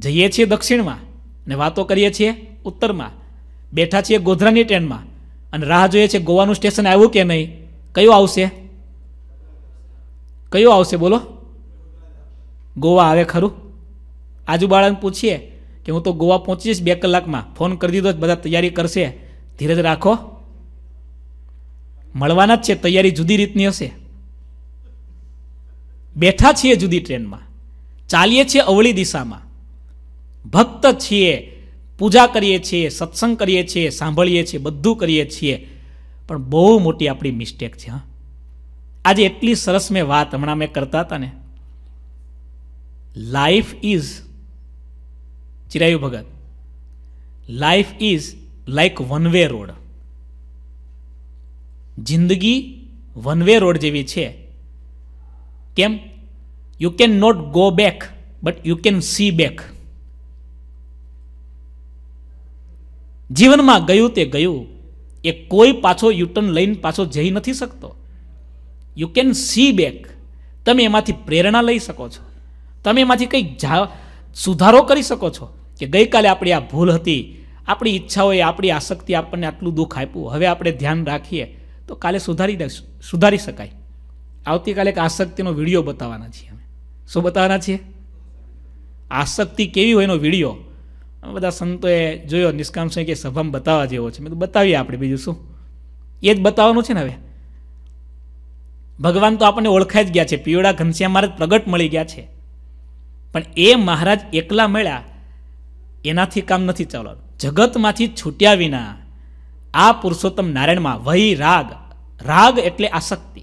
જઈએ છીએ દક્ષિણમાં અને વાતો કરીએ છીએ ઉત્તરમાં બેઠા છીએ ગોધરાની ટ્રેનમાં અને રાહ જોઈએ છીએ ગોવાનું સ્ટેશન આવ્યું કે નહીં કયું આવશે કયું આવશે બોલો ગોવા આવે ખરું આજુબાળાને પૂછીએ કે હું તો ગોવા પહોંચી જઈશ બે કલાકમાં ફોન કરી દીધો બધા તૈયારી કરશે ધીરજ રાખો મળવાના જ છે તૈયારી જુદી રીતની હશે બેઠા છીએ જુદી ટ્રેનમાં ચાલીએ છીએ અવળી દિશામાં ભક્ત છીએ પૂજા કરીએ છીએ સત્સંગ કરીએ છીએ સાંભળીએ છીએ બધું કરીએ છીએ પણ બહુ મોટી આપણી મિસ્ટેક છે હા આજે એટલી સરસ મેં વાત હમણાં મેં કરતા હતા ને life is Chirayu Bhagat life is like one way road જિંદગી વન વે રોડ જેવી છે કેમ you can not go back but you can see back જીવનમાં ગયું તે ગયું એ કોઈ પાછો યુટર્ન લઈને પાછો જઈ નથી શકતો યુ કેન સી બેક તમે એમાંથી પ્રેરણા લઈ શકો છો તમે એમાંથી કંઈક જા સુધારો કરી શકો છો કે ગઈકાલે આપણી આ ભૂલ હતી આપણી એ આપણી આસક્તિ આપણને આટલું દુઃખ આપ્યું હવે આપણે ધ્યાન રાખીએ તો કાલે સુધારી સુધારી શકાય આવતીકાલે એક આસક્તિનો વિડીયો બતાવવાના છીએ અમે શું બતાવવાના છીએ આસક્તિ કેવી હોય એનો વિડીયો અમે બધા સંતોએ જોયો નિષ્કામ સિંહ કે સભામાં બતાવવા જેવો છે મેં તો બતાવીએ આપણે બીજું શું એ જ બતાવવાનું છે ને હવે ભગવાન તો આપણને ઓળખાઈ જ ગયા છે પીવડા ઘનશ્યામ મહારાજ પ્રગટ મળી ગયા છે પણ એ મહારાજ એકલા મળ્યા એનાથી કામ નથી ચાલવાનું જગતમાંથી છૂટ્યા વિના આ પુરુષોત્તમ નારાયણમાં વહી રાગ રાગ એટલે આસક્તિ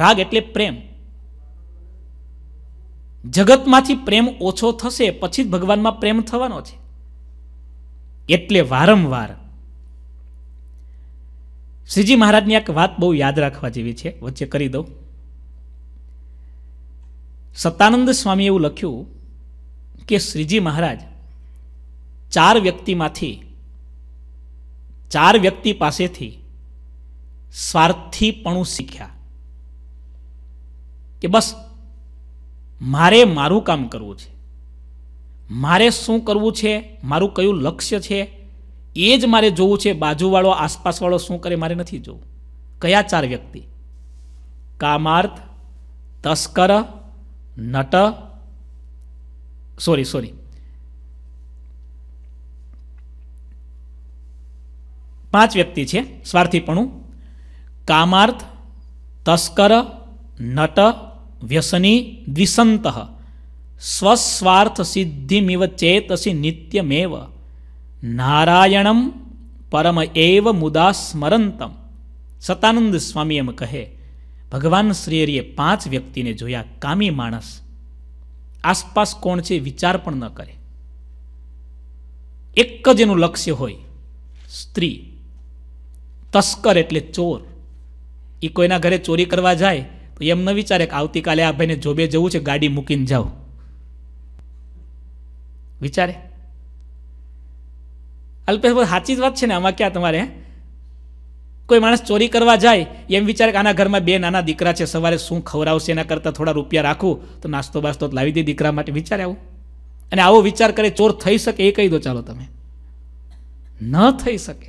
રાગ એટલે પ્રેમ જગતમાંથી પ્રેમ ઓછો થશે પછી જ ભગવાનમાં પ્રેમ થવાનો છે એટલે વારંવાર શ્રીજી મહારાજની એક વાત બહુ યાદ રાખવા જેવી છે વચ્ચે કરી દઉં સત્તાનંદ સ્વામી એવું લખ્યું કે શ્રીજી મહારાજ ચાર વ્યક્તિમાંથી ચાર વ્યક્તિ પાસેથી સ્વાર્થીપણું શીખ્યા કે બસ મારે મારું કામ કરવું છે મારે શું કરવું છે મારું કયું લક્ષ્ય છે એ જ મારે જોવું છે બાજુવાળો આસપાસવાળો શું કરે મારે નથી જોવું કયા ચાર વ્યક્તિ કામાર્થ તસ્કર નટ સોરી સોરી પાંચ વ્યક્તિ છે સ્વાર્થીપણું કામાર્થ તસ્કર નટ વ્યસની દ્વિસંત સ્વસ્વાર્થ સિદ્ધિમિવ ચેતસી નિત્યમેવ નારાયણમ પરમ એવ મુદા સ્મરંતમ સતાનંદ સ્વામી એમ કહે ભગવાન શ્રીહરિએ પાંચ વ્યક્તિને જોયા કામી માણસ આસપાસ કોણ છે વિચાર પણ ન કરે એક જ એનું લક્ષ્ય હોય સ્ત્રી તસ્કર એટલે ચોર એ કોઈના ઘરે ચોરી કરવા જાય તો એમ ન વિચારે કે આવતીકાલે આ ભાઈને જોબે જવું છે ગાડી મૂકીને જાઓ વિચારે અલ્પેશ સાચી જ વાત છે ને આમાં ક્યાં તમારે કોઈ માણસ ચોરી કરવા જાય એમ વિચારે કે આના ઘરમાં બે નાના દીકરા છે સવારે શું ખવડાવશે એના કરતાં થોડા રૂપિયા રાખું તો નાસ્તો બાસ્તો લાવી દે દીકરા માટે વિચારે આવું અને આવો વિચાર કરે ચોર થઈ શકે એ કહી દો ચાલો તમે ન થઈ શકે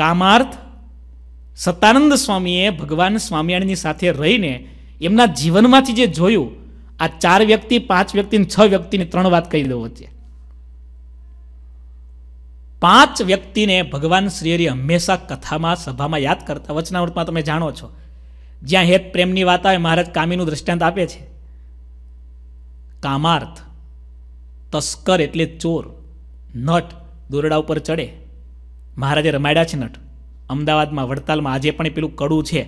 કામાર્થ સતાનંદ સ્વામીએ ભગવાન સ્વામિયાણીની સાથે રહીને એમના જીવનમાંથી જે જોયું આ ચાર વ્યક્તિ પાંચ વ્યક્તિ છ વ્યક્તિની ત્રણ વાત કહી દઉં વચ્ચે પાંચ વ્યક્તિને ભગવાન શ્રીહરિ હંમેશા કથામાં સભામાં યાદ કરતા વચનાવૃતમાં તમે જાણો છો જ્યાં હેત પ્રેમની વાત આવે મહારાજ કામીનું દ્રષ્ટાંત આપે છે કામાર્થ તસ્કર એટલે ચોર નટ દોરડા ઉપર ચડે મહારાજે રમાડ્યા છે નટ અમદાવાદમાં વડતાલમાં આજે પણ પેલું કડું છે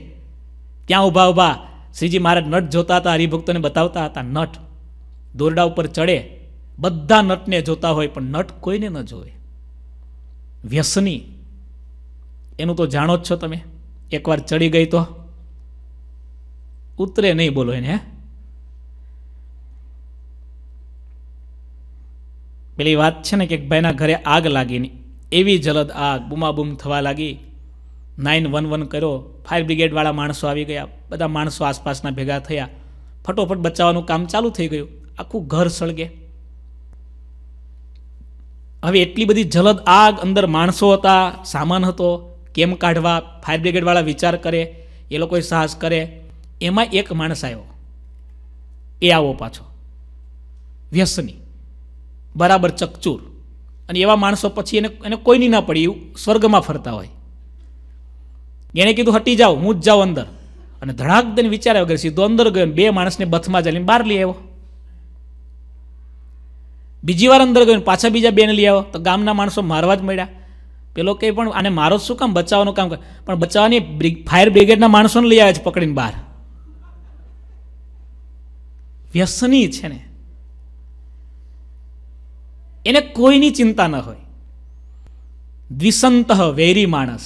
ત્યાં ઊભા ઊભા શ્રીજી મહારાજ નટ જોતા હતા હરિભક્તોને બતાવતા હતા નટ દોરડા ઉપર ચડે બધા નટને જોતા હોય પણ નટ કોઈને ન જોવે વ્યસની એનું તો જાણો જ છો તમે એકવાર ચડી ગઈ તો ઉતરે નહીં બોલો એને પેલી વાત છે ને કે ભાઈના ઘરે આગ લાગીને એવી જલદ આગ બૂમાબૂમ થવા લાગી નાઇન વન વન કર્યો ફાયર બ્રિગેડવાળા માણસો આવી ગયા બધા માણસો આસપાસના ભેગા થયા ફટોફટ બચાવવાનું કામ ચાલુ થઈ ગયું આખું ઘર સળગે હવે એટલી બધી જલદ આગ અંદર માણસો હતા સામાન હતો કેમ કાઢવા ફાયર બ્રિગેડવાળા વિચાર કરે એ લોકોએ સાહસ કરે એમાં એક માણસ આવ્યો એ આવો પાછો વ્યસની બરાબર ચકચૂર અને એવા માણસો પછી એને એને કોઈની ના પડી સ્વર્ગમાં ફરતા હોય એને કીધું હટી જાઓ હું જ જાઉં અંદર અને ધડાક દઈને વિચાર્યા વગર સીધો અંદર ગયો બે માણસને બથમાં ચાલીને બહાર લઈ આવ્યો બીજી વાર અંદર ગયો પાછા બીજા બેન લઈ આવો તો ગામના માણસો મારવા જ મળ્યા પેલો કંઈ પણ આને મારો શું કામ બચાવવાનું કામ કરે પણ બચાવવાની ફાયર બ્રિગેડના માણસોને લઈ આવે છે પકડીને બહાર વ્યસની છે ને એને કોઈની ચિંતા ન હોય દ્વિસંત વેરી માણસ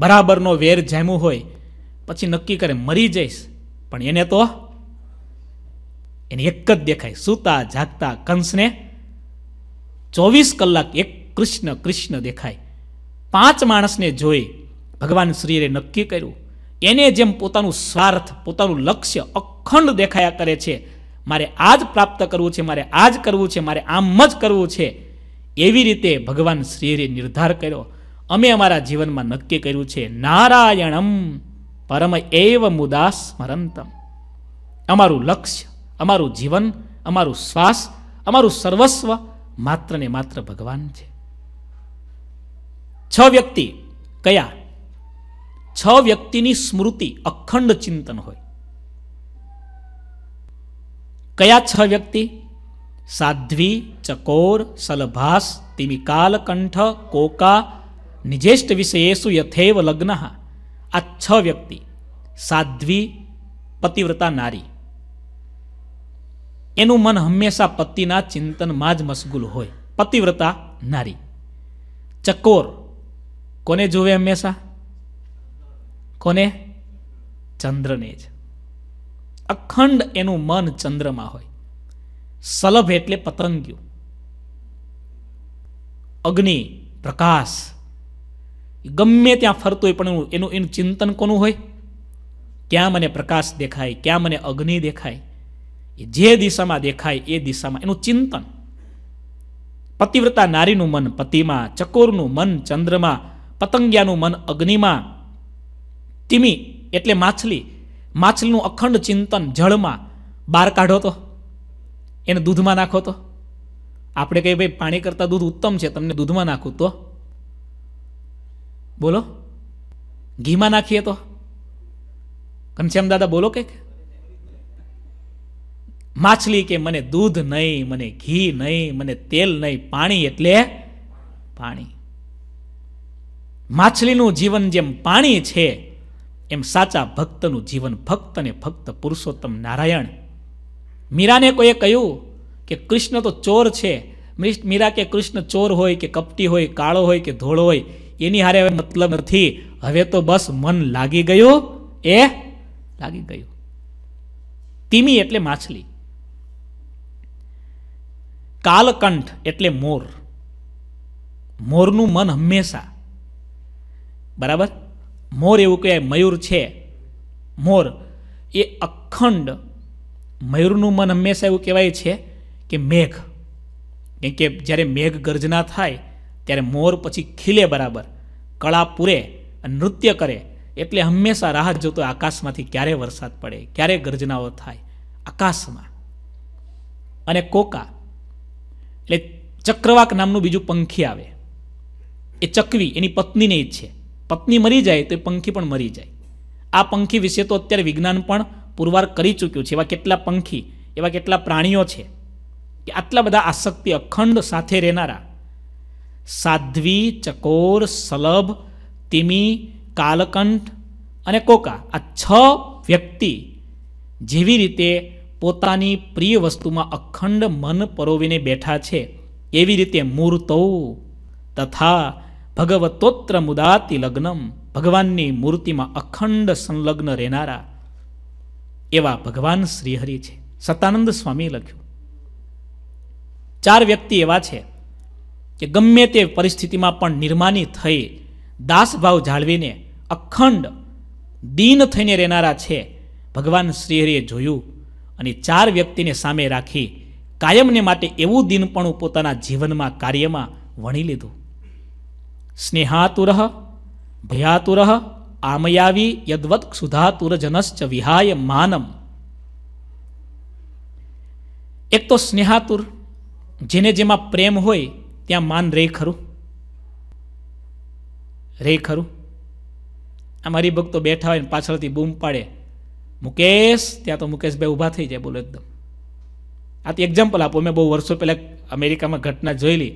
બરાબરનો વેર જેમું હોય પછી નક્કી કરે મરી જઈશ પણ એને તો એને એક જ દેખાય સૂતા જાગતા કંસને ચોવીસ કલાક એક કૃષ્ણ કૃષ્ણ દેખાય પાંચ માણસને જોઈ ભગવાન શ્રીએ નક્કી કર્યું એને જેમ પોતાનું સ્વાર્થ પોતાનું લક્ષ્ય અખંડ દેખાયા કરે છે મારે આ જ પ્રાપ્ત કરવું છે મારે આ જ કરવું છે મારે આમ જ કરવું છે એવી રીતે ભગવાન શ્રીએ નિર્ધાર કર્યો અમે અમારા જીવનમાં નક્કી કર્યું છે નારાયણમ પરમ એવ મુદા સ્મરંતમ અમારું લક્ષ્ય અમારું જીવન અમારું શ્વાસ અમારું સર્વસ્વ માત્ર ને માત્ર ભગવાન છે છ વ્યક્તિ કયા છ વ્યક્તિની સ્મૃતિ અખંડ ચિંતન હોય કયા છ વ્યક્તિ સાધ્વી ચકોર સલભાસ તિમિકાલ કંઠ કોકા નિજેષ્ઠ વિષયેસુ યથેવ લગ્ન આ છ વ્યક્તિ સાધ્વી પતિવ્રતા નારી એનું મન હંમેશા પતિના ચિંતનમાં જ મશગુલ હોય પતિવ્રતા નારી ચકોર કોને જોવે હંમેશા કોને ચંદ્રને જ અખંડ એનું મન ચંદ્રમાં હોય સલભ એટલે પતંગિયું અગ્નિ પ્રકાશ ગમે ત્યાં ફરતું હોય પણ એનું એનું ચિંતન કોનું હોય ક્યાં મને પ્રકાશ દેખાય ક્યાં મને અગ્નિ દેખાય જે દિશામાં દેખાય એ દિશામાં એનું ચિંતન પતિવ્રતા નારીનું મન પતિમાં ચકોરનું મન ચંદ્રમાં પતંગિયાનું મન અગ્નિમાં તિમિ એટલે માછલી માછલીનું અખંડ ચિંતન જળમાં બહાર કાઢો તો એને દૂધમાં નાખો તો આપણે કહીએ ભાઈ પાણી કરતાં દૂધ ઉત્તમ છે તમને દૂધમાં નાખો તો બોલો ઘીમાં નાખીએ તો ઘનશ્યામ દાદા બોલો કંઈક માછલી કે મને દૂધ નહીં મને ઘી નહીં મને તેલ નહીં પાણી એટલે પાણી માછલીનું જીવન જેમ પાણી છે એમ સાચા ભક્તનું જીવન ભક્ત ને ભક્ત પુરુષોત્તમ નારાયણ મીરાને કોઈએ કહ્યું કે કૃષ્ણ તો ચોર છે મીરા કે કૃષ્ણ ચોર હોય કે કપટી હોય કાળો હોય કે ધોળો હોય એની હારે હવે મતલબ નથી હવે તો બસ મન લાગી ગયું એ લાગી ગયું તીમી એટલે માછલી કાલકંઠ એટલે મોર મોરનું મન હંમેશા બરાબર મોર એવું કહેવાય મયુર છે મોર એ અખંડ મયુરનું મન હંમેશા એવું કહેવાય છે કે મેઘ કેમ કે જ્યારે મેઘ ગર્જના થાય ત્યારે મોર પછી ખીલે બરાબર કળા પૂરે નૃત્ય કરે એટલે હંમેશા રાહ જોતો આકાશમાંથી ક્યારે વરસાદ પડે ક્યારે ગર્જનાઓ થાય આકાશમાં અને કોકા એટલે ચક્રવાક નામનું બીજું પંખી આવે એ ચકવી એની પત્નીને જ છે પત્ની મરી જાય તો એ પંખી પણ મરી જાય આ પંખી વિશે તો અત્યારે વિજ્ઞાન પણ પુરવાર કરી ચૂક્યું છે એવા કેટલા પંખી એવા કેટલા પ્રાણીઓ છે કે આટલા બધા આસક્તિ અખંડ સાથે રહેનારા સાધ્વી ચકોર સલભ તિમિ કાલકંઠ અને કોકા આ છ વ્યક્તિ જેવી રીતે પોતાની પ્રિય વસ્તુમાં અખંડ મન પરોવીને બેઠા છે એવી રીતે મૂર્તો તથા ભગવતોત્ર મુદાતિ લગ્નમ ભગવાનની મૂર્તિમાં અખંડ સંલગ્ન રહેનારા એવા ભગવાન શ્રીહરિ છે સતાનંદ સ્વામી લખ્યું ચાર વ્યક્તિ એવા છે કે ગમે તે પરિસ્થિતિમાં પણ નિર્માની થઈ દાસભાવ જાળવીને અખંડ દીન થઈને રહેનારા છે ભગવાન શ્રીહરિએ જોયું અને ચાર વ્યક્તિને સામે રાખી કાયમને માટે એવું દિન દિનપણું પોતાના જીવનમાં કાર્યમાં વણી લીધું સ્નેહાતુરહ ભયાતુરહ આમયાવી યદવત સુધાતુરજનશ્ચ વિહાય માનમ એક તો સ્નેહાતુર જેને જેમાં પ્રેમ હોય ત્યાં માન રે ખરું રે ખરું આમ ભક્તો બેઠા હોય ને પાછળથી બૂમ પાડે મુકેશ ત્યાં તો મુકેશ બે ઊભા થઈ જાય બોલો એકદમ આ તો એક્ઝામ્પલ આપો મેં બહુ વર્ષો પહેલાં અમેરિકામાં ઘટના જોયેલી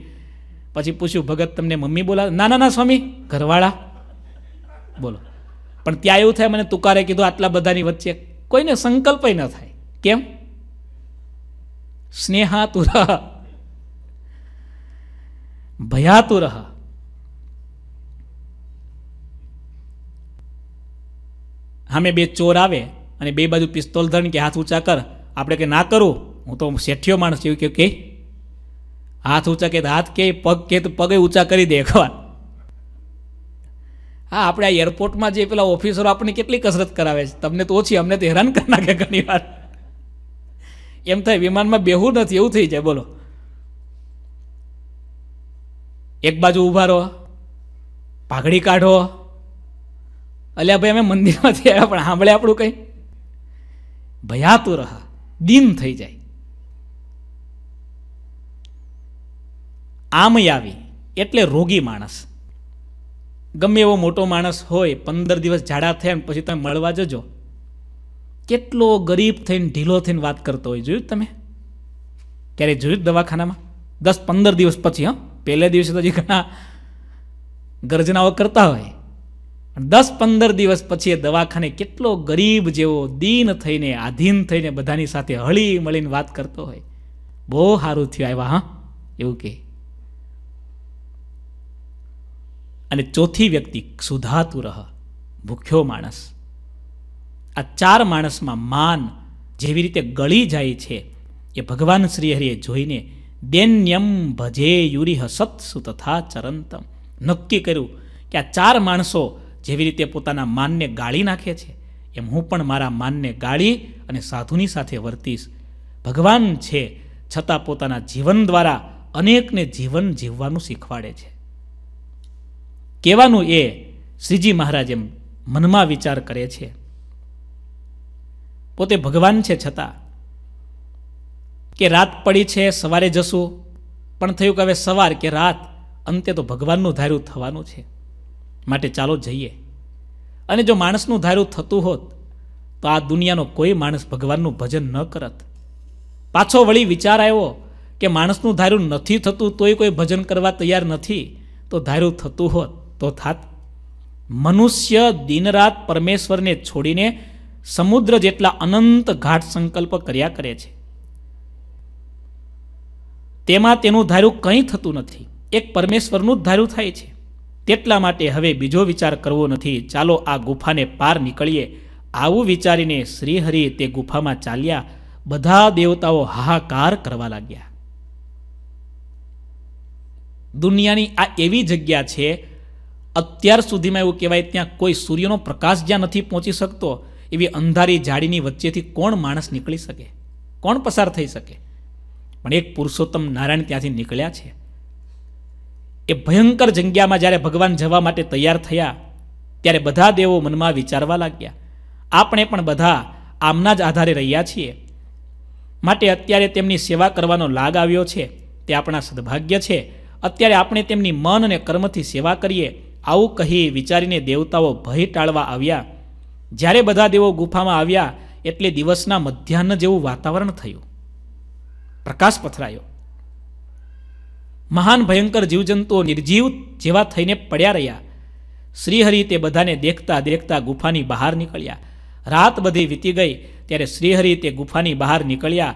પછી પૂછ્યું ભગત તમને મમ્મી બોલા ના ના ના સ્વામી ઘરવાળા બોલો પણ ત્યાં એવું થાય મને તુકારે કીધું આટલા બધાની વચ્ચે કોઈને સંકલ્પય ન થાય કેમ સ્નેહાતુરહ ભયાતુરહ હામે બે ચોર આવે અને બે બાજુ પિસ્તોલ ધર કે હાથ ઊંચા કર આપણે કે ના કરું હું તો શેઠિયો માણસ એવું કહ્યું કે હાથ ઊંચા કે હાથ કે પગ કે તો પગે ઊંચા કરી દે એકવાર હા આપણે આ એરપોર્ટમાં જે પેલા ઓફિસરો આપણને કેટલી કસરત કરાવે છે તમને તો ઓછી અમને તો હેરાન કરી નાખે ઘણી વાર એમ થાય વિમાનમાં બેહું નથી એવું થઈ જાય બોલો એક બાજુ ઊભા રહો પાઘડી કાઢો અલ્યા ભાઈ અમે મંદિરમાંથી આવ્યા પણ સાંભળે આપણું કંઈ ભયાતું રહા દિન થઈ જાય આમય આવી એટલે રોગી માણસ ગમે એવો મોટો માણસ હોય પંદર દિવસ ઝાડા થયા ને પછી તમે મળવા જજો કેટલો ગરીબ થઈને ઢીલો થઈને વાત કરતો હોય જોયું તમે ક્યારે જોયું દવાખાનામાં દસ પંદર દિવસ પછી હં પહેલે દિવસે તો હજી ઘણા ગર્જનાઓ કરતા હોય દસ પંદર દિવસ પછી એ દવાખાને કેટલો ગરીબ જેવો દીન થઈને આધીન થઈને બધાની સાથે હળી મળીને વાત કરતો હોય બહુ સારું થયું આવ્યા હા એવું કહે અને ચોથી વ્યક્તિ સુધાતુરહ ભૂખ્યો માણસ આ ચાર માણસમાં માન જેવી રીતે ગળી જાય છે એ ભગવાન શ્રીહરિએ જોઈને દૈન્યમ ભજે યુરિહ સત્સુ તથા ચરંતમ નક્કી કર્યું કે આ ચાર માણસો જેવી રીતે પોતાના માનને ગાળી નાખે છે એમ હું પણ મારા માનને ગાળી અને સાધુની સાથે વર્તીશ ભગવાન છે છતાં પોતાના જીવન દ્વારા અનેકને જીવન જીવવાનું શીખવાડે છે કહેવાનું એ શ્રીજી મહારાજ એમ મનમાં વિચાર કરે છે પોતે ભગવાન છે છતાં કે રાત પડી છે સવારે જશું પણ થયું કે હવે સવાર કે રાત અંતે તો ભગવાનનું ધાર્યું થવાનું છે માટે ચાલો જઈએ અને જો માણસનું ધાર્યું થતું હોત તો આ દુનિયાનો કોઈ માણસ ભગવાનનું ભજન ન કરત પાછો વળી વિચાર આવ્યો કે માણસનું ધાર્યું નથી થતું તોય કોઈ ભજન કરવા તૈયાર નથી તો ધાર્યું થતું હોત તો થાત મનુષ્ય દિનરાત પરમેશ્વરને છોડીને સમુદ્ર જેટલા અનંત ઘાટ સંકલ્પ કર્યા કરે છે તેમાં તેનું ધાર્યું કંઈ થતું નથી એક પરમેશ્વરનું જ ધાર્યું થાય છે તેટલા માટે હવે બીજો વિચાર કરવો નથી ચાલો આ ગુફાને પાર નીકળીએ આવું વિચારીને શ્રીહરિ તે ગુફામાં ચાલ્યા બધા દેવતાઓ હાહાકાર કરવા લાગ્યા દુનિયાની આ એવી જગ્યા છે અત્યાર સુધીમાં એવું કહેવાય ત્યાં કોઈ સૂર્યનો પ્રકાશ જ્યાં નથી પહોંચી શકતો એવી અંધારી જાડીની વચ્ચેથી કોણ માણસ નીકળી શકે કોણ પસાર થઈ શકે પણ એક પુરુષોત્તમ નારાયણ ત્યાંથી નીકળ્યા છે એ ભયંકર જગ્યામાં જ્યારે ભગવાન જવા માટે તૈયાર થયા ત્યારે બધા દેવો મનમાં વિચારવા લાગ્યા આપણે પણ બધા આમના જ આધારે રહ્યા છીએ માટે અત્યારે તેમની સેવા કરવાનો લાગ આવ્યો છે તે આપણા સદભાગ્ય છે અત્યારે આપણે તેમની મન અને કર્મથી સેવા કરીએ આવું કહી વિચારીને દેવતાઓ ભય ટાળવા આવ્યા જ્યારે બધા દેવો ગુફામાં આવ્યા એટલે દિવસના મધ્યાહન જેવું વાતાવરણ થયું પ્રકાશ પથરાયો મહાન ભયંકર જીવજંતુઓ નિર્જીવ જેવા થઈને પડ્યા રહ્યા શ્રીહરિ તે બધાને દેખતા દેખતા ગુફાની બહાર નીકળ્યા રાત બધી વીતી ગઈ ત્યારે શ્રીહરિ તે ગુફાની બહાર નીકળ્યા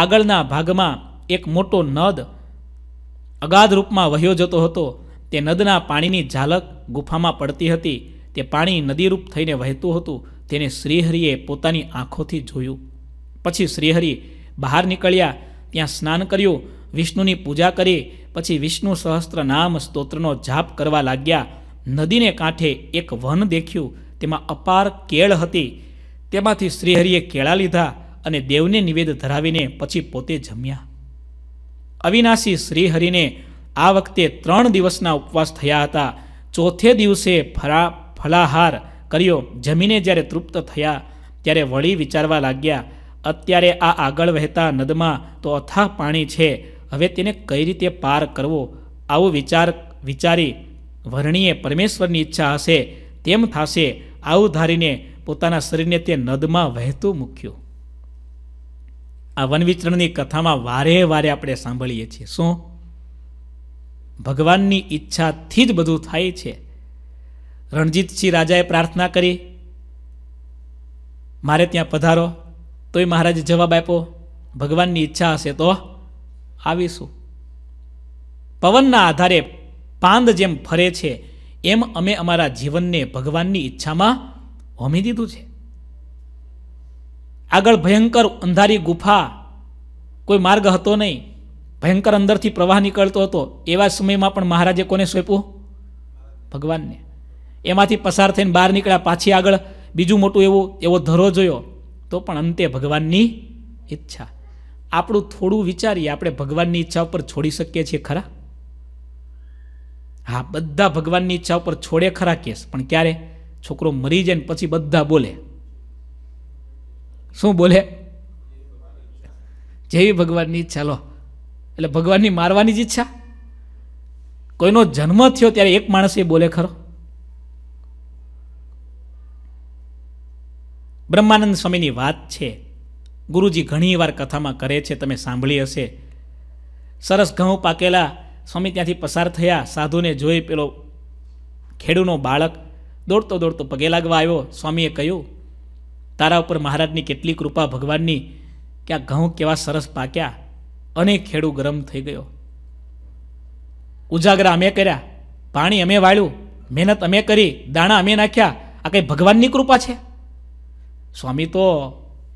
આગળના ભાગમાં એક મોટો નદ અગાધ રૂપમાં વહ્યો જતો હતો તે નદના પાણીની ઝાલક ગુફામાં પડતી હતી તે પાણી નદીરૂપ થઈને વહેતું હતું તેને શ્રીહરિએ પોતાની આંખોથી જોયું પછી શ્રીહરિ બહાર નીકળ્યા ત્યાં સ્નાન કર્યું વિષ્ણુની પૂજા કરી પછી વિષ્ણુ સહસ્ત્ર નામ સ્તોત્રનો જાપ કરવા લાગ્યા નદીને કાંઠે એક વન દેખ્યું તેમાં અપાર કેળ હતી તેમાંથી શ્રીહરિએ કેળા લીધા અને દેવને નિવેદ ધરાવીને પછી પોતે જમ્યા અવિનાશી શ્રીહરિને આ વખતે ત્રણ દિવસના ઉપવાસ થયા હતા ચોથે દિવસે ફરા ફલાહાર કર્યો જમીને જ્યારે તૃપ્ત થયા ત્યારે વળી વિચારવા લાગ્યા અત્યારે આ આગળ વહેતા નદમાં તો અથાહ પાણી છે હવે તેને કઈ રીતે પાર કરવો આવો વિચાર વિચારી વરણીએ પરમેશ્વરની ઈચ્છા હશે તેમ થશે આવું ધારીને પોતાના શરીરને તે નદમાં વહેતું મૂક્યું આ વનવિચરણની કથામાં વારે વારે આપણે સાંભળીએ છીએ શું ભગવાનની ઈચ્છાથી જ બધું થાય છે રણજીતસિંહ રાજાએ પ્રાર્થના કરી મારે ત્યાં પધારો તોય મહારાજે જવાબ આપ્યો ભગવાનની ઈચ્છા હશે તો આવીશું પવનના આધારે પાંદ જેમ ફરે છે એમ અમે અમારા જીવનને ભગવાનની ઈચ્છામાં હોમી દીધું છે આગળ ભયંકર અંધારી ગુફા કોઈ માર્ગ હતો નહીં ભયંકર અંદરથી પ્રવાહ નીકળતો હતો એવા સમયમાં પણ મહારાજે કોને સોંપ્યું ભગવાનને એમાંથી પસાર થઈને બહાર નીકળ્યા પાછી આગળ બીજું મોટું એવું એવો ધરો જોયો તો પણ અંતે ભગવાનની ઈચ્છા આપણું થોડું વિચારીએ આપણે ભગવાનની ઈચ્છા ઉપર છોડી શકીએ છીએ ખરા હા બધા ભગવાનની ઈચ્છા ઉપર છોડે ખરા કેસ પણ ક્યારે છોકરો મરી જાય ને પછી બધા બોલે શું બોલે જેવી ભગવાનની ઈચ્છા લો એટલે ભગવાનની મારવાની જ ઈચ્છા કોઈનો જન્મ થયો ત્યારે એક માણસે બોલે ખરો બ્રહ્માનંદ સ્વામીની વાત છે ગુરુજી ઘણીવાર કથામાં કરે છે તમે સાંભળી હશે સરસ ઘઉં પાકેલા સ્વામી ત્યાંથી પસાર થયા સાધુને જોઈ પેલો ખેડૂનો બાળક દોડતો દોડતો પગે લાગવા આવ્યો સ્વામીએ કહ્યું તારા ઉપર મહારાજની કેટલી કૃપા ભગવાનની કે આ ઘઉં કેવા સરસ પાક્યા અને ખેડૂ ગરમ થઈ ગયો ઉજાગરા અમે કર્યા પાણી અમે વાળ્યું મહેનત અમે કરી દાણા અમે નાખ્યા આ કંઈ ભગવાનની કૃપા છે સ્વામી તો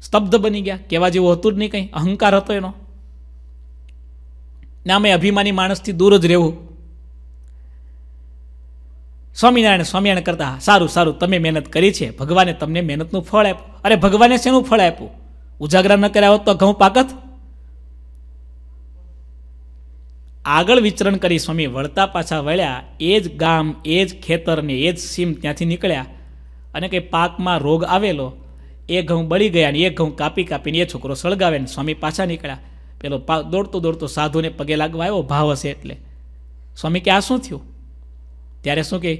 સ્તબ્ધ બની ગયા કહેવા જેવું હતું જ નહીં કંઈ અહંકાર હતો એનો નામે અભિમાની માણસથી દૂર જ રહેવું સ્વામિનારાયણ સ્વામિનારાયણ કરતા સારું સારું તમે મહેનત કરી છે ભગવાને તમને મહેનતનું ફળ આપ્યું અરે ભગવાને શેનું ફળ આપ્યું ઉજાગરા ન કર્યા હોત તો ઘઉં પાકત આગળ વિચરણ કરી સ્વામી વળતા પાછા વળ્યા એ જ ગામ એ જ ખેતર ને એ જ સીમ ત્યાંથી નીકળ્યા અને કંઈ પાકમાં રોગ આવેલો એ ઘઉં બળી ગયા ને એ ઘઉં કાપી કાપીને એ છોકરો સળગાવે ને સ્વામી પાછા નીકળ્યા પેલો પા દોડતો દોડતો સાધુને પગે લાગવા આવ્યો ભાવ હશે એટલે સ્વામી કે આ શું થયું ત્યારે શું કે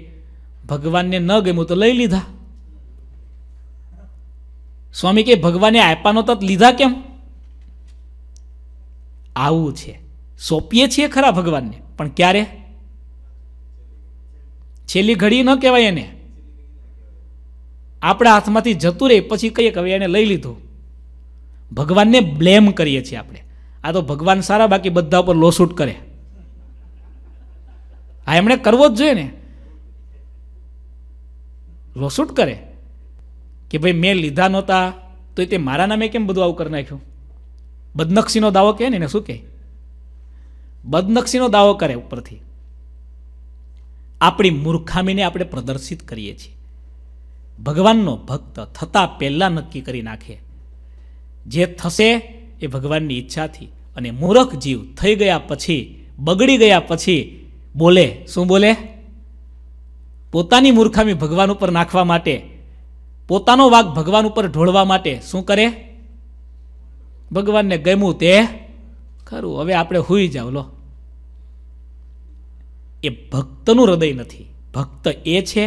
ભગવાનને ન ગમ્યું તો લઈ લીધા સ્વામી કે ભગવાને આપવાનો તત લીધા કેમ આવું છે સોંપીએ છીએ ખરા ભગવાનને પણ ક્યારે છેલ્લી ઘડી ન કહેવાય એને આપણા હાથમાંથી જતું રહે પછી કહીએ કે હવે એને લઈ લીધું ભગવાનને બ્લેમ કરીએ છીએ આપણે આ તો ભગવાન સારા બાકી બધા પર લોસૂટ કરે હા એમણે કરવો જ જોઈએ ને લોસૂટ કરે કે ભાઈ મેં લીધા નહોતા તો તે મારા નામે કેમ બધું આવું કરી નાખ્યું બદનક્ષીનો દાવો કહે ને એને શું કહે બદનક્ષીનો દાવો કરે ઉપરથી આપણી મૂર્ખામીને આપણે પ્રદર્શિત કરીએ છીએ ભગવાનનો ભક્ત થતાં પહેલાં નક્કી કરી નાખે જે થશે એ ભગવાનની ઈચ્છાથી અને મૂરખ જીવ થઈ ગયા પછી બગડી ગયા પછી બોલે શું બોલે પોતાની મૂર્ખામી ભગવાન ઉપર નાખવા માટે પોતાનો વાઘ ભગવાન ઉપર ઢોળવા માટે શું કરે ભગવાનને ગમ્યું તે ખરું હવે આપણે હોઈ જાવ લો એ ભક્તનું હૃદય નથી ભક્ત એ છે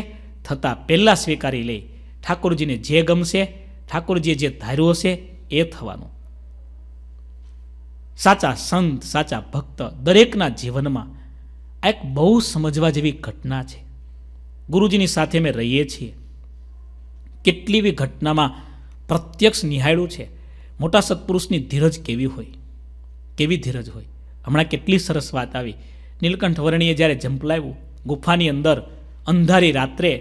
થતાં પહેલાં સ્વીકારી લે ઠાકોરજીને જે ગમશે ઠાકોરજીએ જે ધાર્યો છે એ થવાનું સાચા સંત સાચા ભક્ત દરેકના જીવનમાં આ એક બહુ સમજવા જેવી ઘટના છે ગુરુજીની સાથે અમે રહીએ છીએ કેટલી બી ઘટનામાં પ્રત્યક્ષ નિહાળ્યું છે મોટા સત્પુરુષની ધીરજ કેવી હોય કેવી ધીરજ હોય હમણાં કેટલી સરસ વાત આવી નીલકંઠ વર્ણીએ જ્યારે જંપલાવ્યું ગુફાની અંદર અંધારી રાત્રે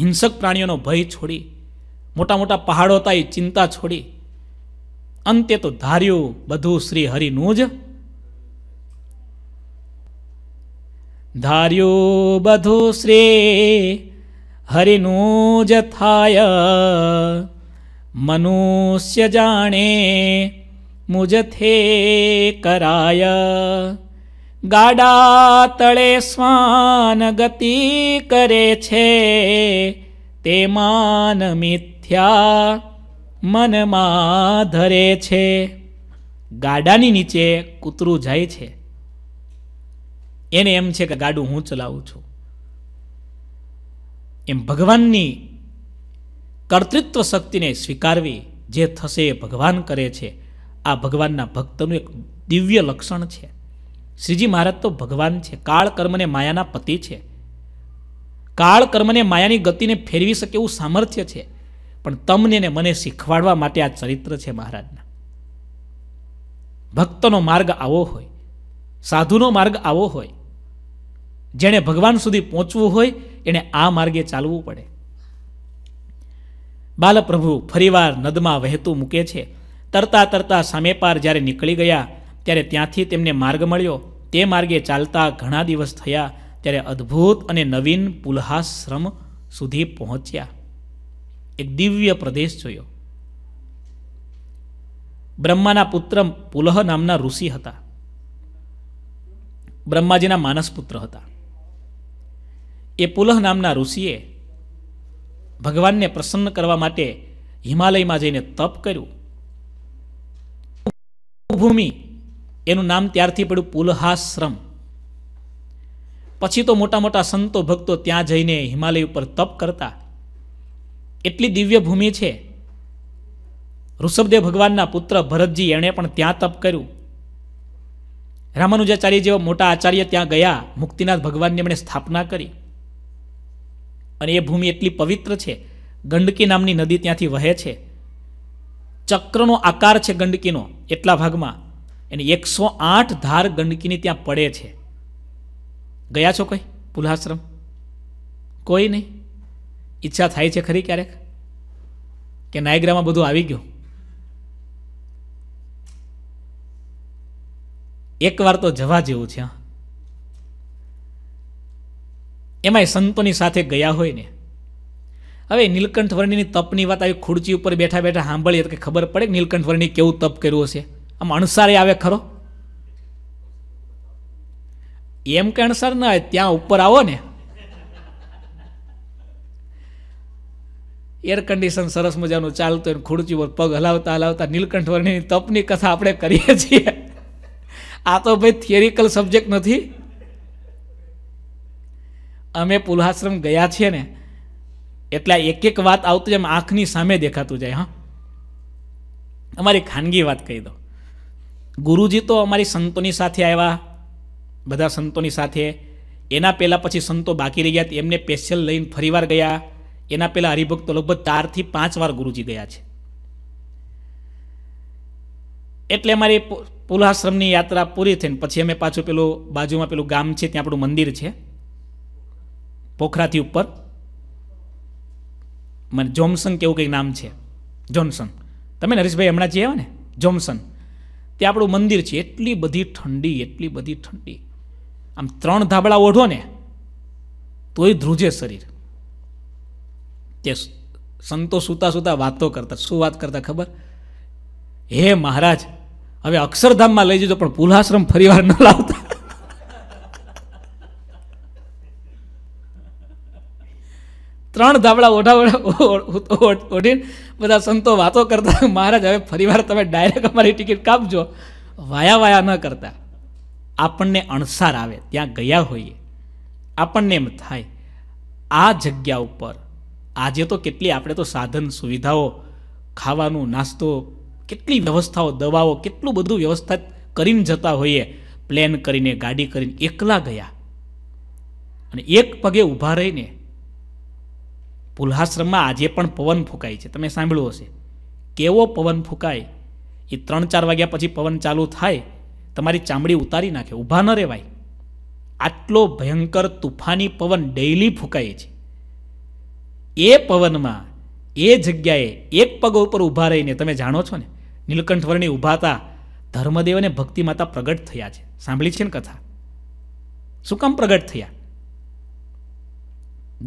હિંસક પ્રાણીઓનો ભય છોડી મોટા મોટા પહાડો હતા એ ચિંતા છોડી અંતે તો ધાર્યું બધું શ્રી હરિનું જ ધાર્યું બધું શ્રી હરિનું જ થાય મનુષ્ય જાણે મુજ થે કરાયા ગાડા તળે સ્વાન ગતિ કરે છે તે માન મિથ્યા મનમાં ધરે છે ગાડાની નીચે કૂતરું જાય છે એને એમ છે કે ગાડું હું ચલાવું છું એમ ભગવાનની કર્તૃત્વ શક્તિને સ્વીકારવી જે થશે એ ભગવાન કરે છે આ ભગવાનના ભક્તનું એક દિવ્ય લક્ષણ છે શ્રીજી મહારાજ તો ભગવાન છે કાળ કર્મને માયાના પતિ છે કાળ કર્મને માયાની ગતિને ફેરવી શકે એવું સામર્થ્ય છે પણ તમને ને મને શીખવાડવા માટે આ ચરિત્ર છે મહારાજના ભક્તનો માર્ગ આવો હોય સાધુનો માર્ગ આવો હોય જેણે ભગવાન સુધી પહોંચવું હોય એણે આ માર્ગે ચાલવું પડે બાલપ્રભુ ફરીવાર નદમાં વહેતું મૂકે છે તરતા તરતા સામે પાર જ્યારે નીકળી ગયા ત્યારે ત્યાંથી તેમને માર્ગ મળ્યો તે માર્ગે ચાલતા ઘણા દિવસ થયા ત્યારે અદ્ભુત અને નવીન પુલહાશ્રમ સુધી પહોંચ્યા એક દિવ્ય પ્રદેશ જોયો બ્રહ્માના પુત્ર પુલહ નામના ઋષિ હતા બ્રહ્માજીના માનસ પુત્ર હતા એ પુલહ નામના ઋષિએ ભગવાનને પ્રસન્ન કરવા માટે હિમાલયમાં જઈને તપ કર્યું ભૂમિ એનું નામ ત્યારથી પડ્યું પુલહાશ્રમ પછી તો મોટા મોટા સંતો ભક્તો ત્યાં જઈને હિમાલય ઉપર તપ કરતા એટલી દિવ્ય ભૂમિ છે ઋષભદેવ ભગવાનના પુત્ર ભરતજી એણે પણ ત્યાં તપ કર્યું રામાનુજાચાર્ય જેવા મોટા આચાર્ય ત્યાં ગયા મુક્તિનાથ ભગવાનની એમણે સ્થાપના કરી અને એ ભૂમિ એટલી પવિત્ર છે ગંડકી નામની નદી ત્યાંથી વહે છે ચક્રનો આકાર છે ગંડકીનો એટલા ભાગમાં અને એકસો આઠ ધાર ગંડકીની ત્યાં પડે છે ગયા છો કોઈ પુલાશ્રમ કોઈ નહીં ઈચ્છા થાય છે ખરી ક્યારેક કે નાયગ્રામાં બધું આવી ગયું એકવાર તો જવા જેવું છે એમાંય સંતોની સાથે ગયા હોય ને હવે નીલકંઠ વર્ણિની તપની વાત આવી ખુરચી ઉપર બેઠા બેઠા સાંભળીએ તો ખબર પડે કે નીલકંઠ કેવું તપ કર્યું હશે આમ અણસારે આવે ખરો એમ કે અણસાર ના ત્યાં ઉપર આવો ને એર કન્ડિશન સરસ મજાનું ચાલતું હોય ખુરચી પર પગ હલાવતા હલાવતા નીલકંઠ વર્ણિની તપની કથા આપણે કરીએ છીએ આ તો ભાઈ થિયરિકલ સબ્જેક્ટ નથી અમે પુલ્હાશ્રમ ગયા છીએ ને એટલે એક એક વાત આવતું જેમ આંખની સામે દેખાતું જાય હા અમારી ખાનગી વાત કહી દઉં ગુરુજી તો અમારી સંતોની સાથે આવ્યા બધા સંતોની સાથે એના પહેલાં પછી સંતો બાકી રહી ગયા એમને સ્પેશિયલ લઈને ફરીવાર ગયા એના પહેલાં હરિભક્તો લગભગ ચારથી પાંચ વાર ગુરુજી ગયા છે એટલે અમારી પુલાશ્રમની યાત્રા પૂરી થઈને પછી અમે પાછું પેલું બાજુમાં પેલું ગામ છે ત્યાં આપણું મંદિર છે પોખરાથી ઉપર મને જોમસન કેવું કંઈક નામ છે જોનસન તમે નરેશભાઈ હમણાં જે આવ્યા ને જોમસન તે આપણું મંદિર છે એટલી બધી ઠંડી એટલી બધી ઠંડી આમ ત્રણ ધાબળા ઓઢો ને તોય ધ્રુજે શરીર તે સંતો સૂતા સૂતા વાતો કરતા શું વાત કરતા ખબર હે મહારાજ હવે અક્ષરધામમાં લઈ જજો પણ પુલાશ્રમ ફરીવાર ન લાવતા ત્રણ ધાબળા ઓઢા ઓઢીને બધા સંતો વાતો કરતા (laughs) મહારાજ હવે ફરીવાર તમે ડાયરેક્ટ અમારી ટિકિટ કાપજો વાયા વાયા ન કરતા આપણને અણસાર આવે ત્યાં ગયા હોઈએ આપણને એમ થાય આ જગ્યા ઉપર આજે તો કેટલી આપણે તો સાધન સુવિધાઓ ખાવાનું નાસ્તો કેટલી વ્યવસ્થાઓ દવાઓ કેટલું બધું વ્યવસ્થા કરીને જતા હોઈએ પ્લેન કરીને ગાડી કરીને એકલા ગયા અને એક પગે ઊભા રહીને પુલ્હાશ્રમમાં આજે પણ પવન ફૂંકાય છે તમે સાંભળ્યું હશે કેવો પવન ફૂંકાય એ ત્રણ ચાર વાગ્યા પછી પવન ચાલુ થાય તમારી ચામડી ઉતારી નાખે ઊભા ન રહેવાય આટલો ભયંકર તુફાની પવન ડેઈલી ફૂંકાય છે એ પવનમાં એ જગ્યાએ એક પગ ઉપર ઊભા રહીને તમે જાણો છો ને નીલકંઠવર્ણી વર્ણી ઊભા હતા ધર્મદેવ અને ભક્તિમાતા પ્રગટ થયા છે સાંભળી છે ને કથા શું કામ પ્રગટ થયા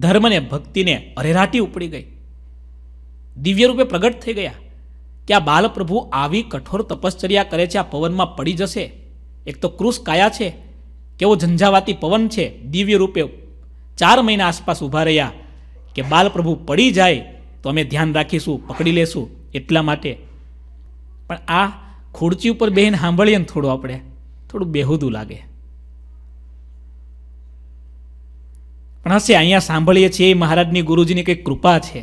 ધર્મને ભક્તિને અરેરાટી ઉપડી ગઈ દિવ્ય રૂપે પ્રગટ થઈ ગયા કે આ બાલપ્રભુ આવી કઠોર તપશ્ચર્યા કરે છે આ પવનમાં પડી જશે એક તો કૃષ કાયા છે કેવો ઝંઝાવાતી પવન છે દિવ્ય રૂપે ચાર મહિના આસપાસ ઊભા રહ્યા કે બાલપ્રભુ પડી જાય તો અમે ધ્યાન રાખીશું પકડી લેશું એટલા માટે પણ આ ખુરચી ઉપર બેહીને સાંભળીએ ને થોડું આપણે થોડું બેહુદું લાગે પણ હશે અહીંયા સાંભળીએ છીએ એ મહારાજની ગુરુજીની કંઈક કૃપા છે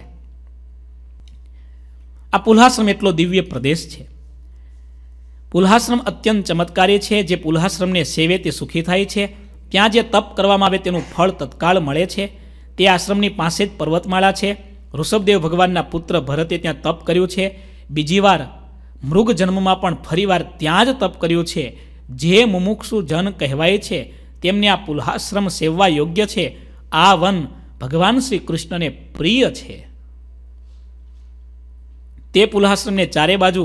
આ પુલ્હાશ્રમ એટલો દિવ્ય પ્રદેશ છે પુલ્હાશ્રમ અત્યંત ચમત્કારી છે જે પુલ્હાશ્રમને સેવે તે સુખી થાય છે ત્યાં જે તપ કરવામાં આવે તેનું ફળ તત્કાળ મળે છે તે આશ્રમની પાસે જ પર્વતમાળા છે ઋષભદેવ ભગવાનના પુત્ર ભરતે ત્યાં તપ કર્યું છે બીજી વાર મૃગ જન્મમાં પણ ફરીવાર ત્યાં જ તપ કર્યું છે જે મુમુક્ષુ જન કહેવાય છે તેમને આ પુલ્હાશ્રમ સેવવા યોગ્ય છે આ વન ભગવાન શ્રી કૃષ્ણને પ્રિય છે તે પુલહાશ્રમને ચારે બાજુ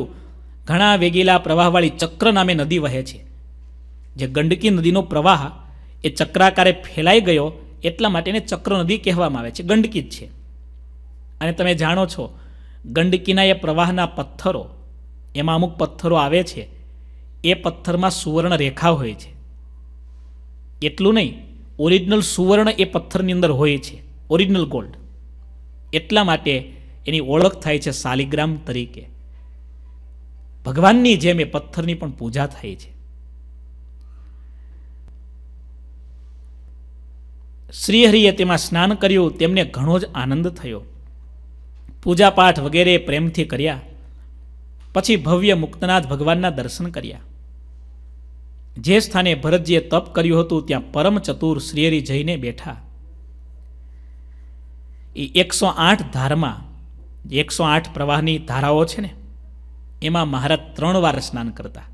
ઘણા વેગીલા પ્રવાહવાળી ચક્ર નામે નદી વહે છે જે ગંડકી નદીનો પ્રવાહ એ ચક્રાકારે ફેલાઈ ગયો એટલા માટેને ચક્ર નદી કહેવામાં આવે છે ગંડકી જ છે અને તમે જાણો છો ગંડકીના એ પ્રવાહના પથ્થરો એમાં અમુક પથ્થરો આવે છે એ પથ્થરમાં સુવર્ણ રેખા હોય છે એટલું નહીં ઓરિજિનલ સુવર્ણ એ પથ્થરની અંદર હોય છે ઓરિજિનલ ગોલ્ડ એટલા માટે એની ઓળખ થાય છે શાલિગ્રામ તરીકે ભગવાનની જેમ એ પથ્થરની પણ પૂજા થાય છે શ્રીહરિએ તેમાં સ્નાન કર્યું તેમને ઘણો જ આનંદ થયો પૂજાપાઠ વગેરે પ્રેમથી કર્યા પછી ભવ્ય મુક્તનાથ ભગવાનના દર્શન કર્યા જે સ્થાને ભરતજીએ તપ કર્યું હતું ત્યાં પરમ ચતુર શ્રીયરી જઈને બેઠા એ એકસો આઠ ધારમાં એકસો આઠ પ્રવાહની ધારાઓ છે ને એમાં મહારાજ ત્રણ વાર સ્નાન કરતા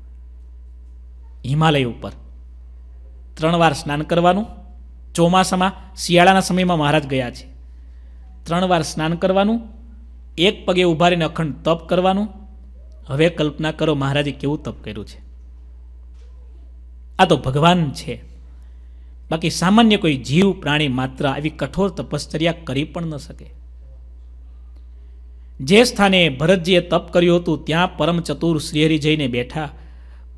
હિમાલય ઉપર ત્રણ વાર સ્નાન કરવાનું ચોમાસામાં શિયાળાના સમયમાં મહારાજ ગયા છે ત્રણ વાર સ્નાન કરવાનું એક પગે ઉભા રહીને અખંડ તપ કરવાનું હવે કલ્પના કરો મહારાજે કેવું તપ કર્યું છે આ તો ભગવાન છે બાકી સામાન્ય કોઈ જીવ પ્રાણી માત્ર આવી કઠોર તપશ્ચર્યા કરી પણ ન શકે જે સ્થાને ભરતજીએ તપ કર્યું હતું ત્યાં પરમ ચતુર શ્રીહરિ જઈને બેઠા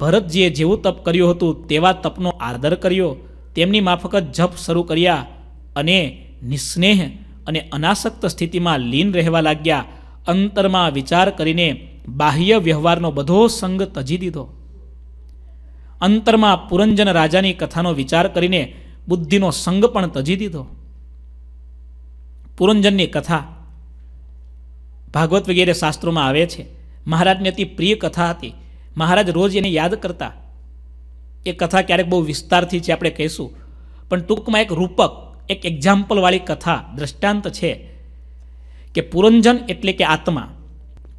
ભરતજીએ જેવું તપ કર્યું હતું તેવા તપનો આદર કર્યો તેમની માફક જપ શરૂ કર્યા અને નિસ્નેહ અને અનાસક્ત સ્થિતિમાં લીન રહેવા લાગ્યા અંતરમાં વિચાર કરીને બાહ્ય વ્યવહારનો બધો સંગ તજી દીધો અંતરમાં પુરંજન રાજાની કથાનો વિચાર કરીને બુદ્ધિનો સંગ પણ તજી દીધો પુરંજનની કથા ભાગવત વગેરે શાસ્ત્રોમાં આવે છે મહારાજની અતિ પ્રિય કથા હતી મહારાજ રોજ એને યાદ કરતા એ કથા ક્યારેક બહુ વિસ્તારથી છે આપણે કહીશું પણ ટૂંકમાં એક રૂપક એક એક્ઝામ્પલવાળી કથા દ્રષ્ટાંત છે કે પુરંજન એટલે કે આત્મા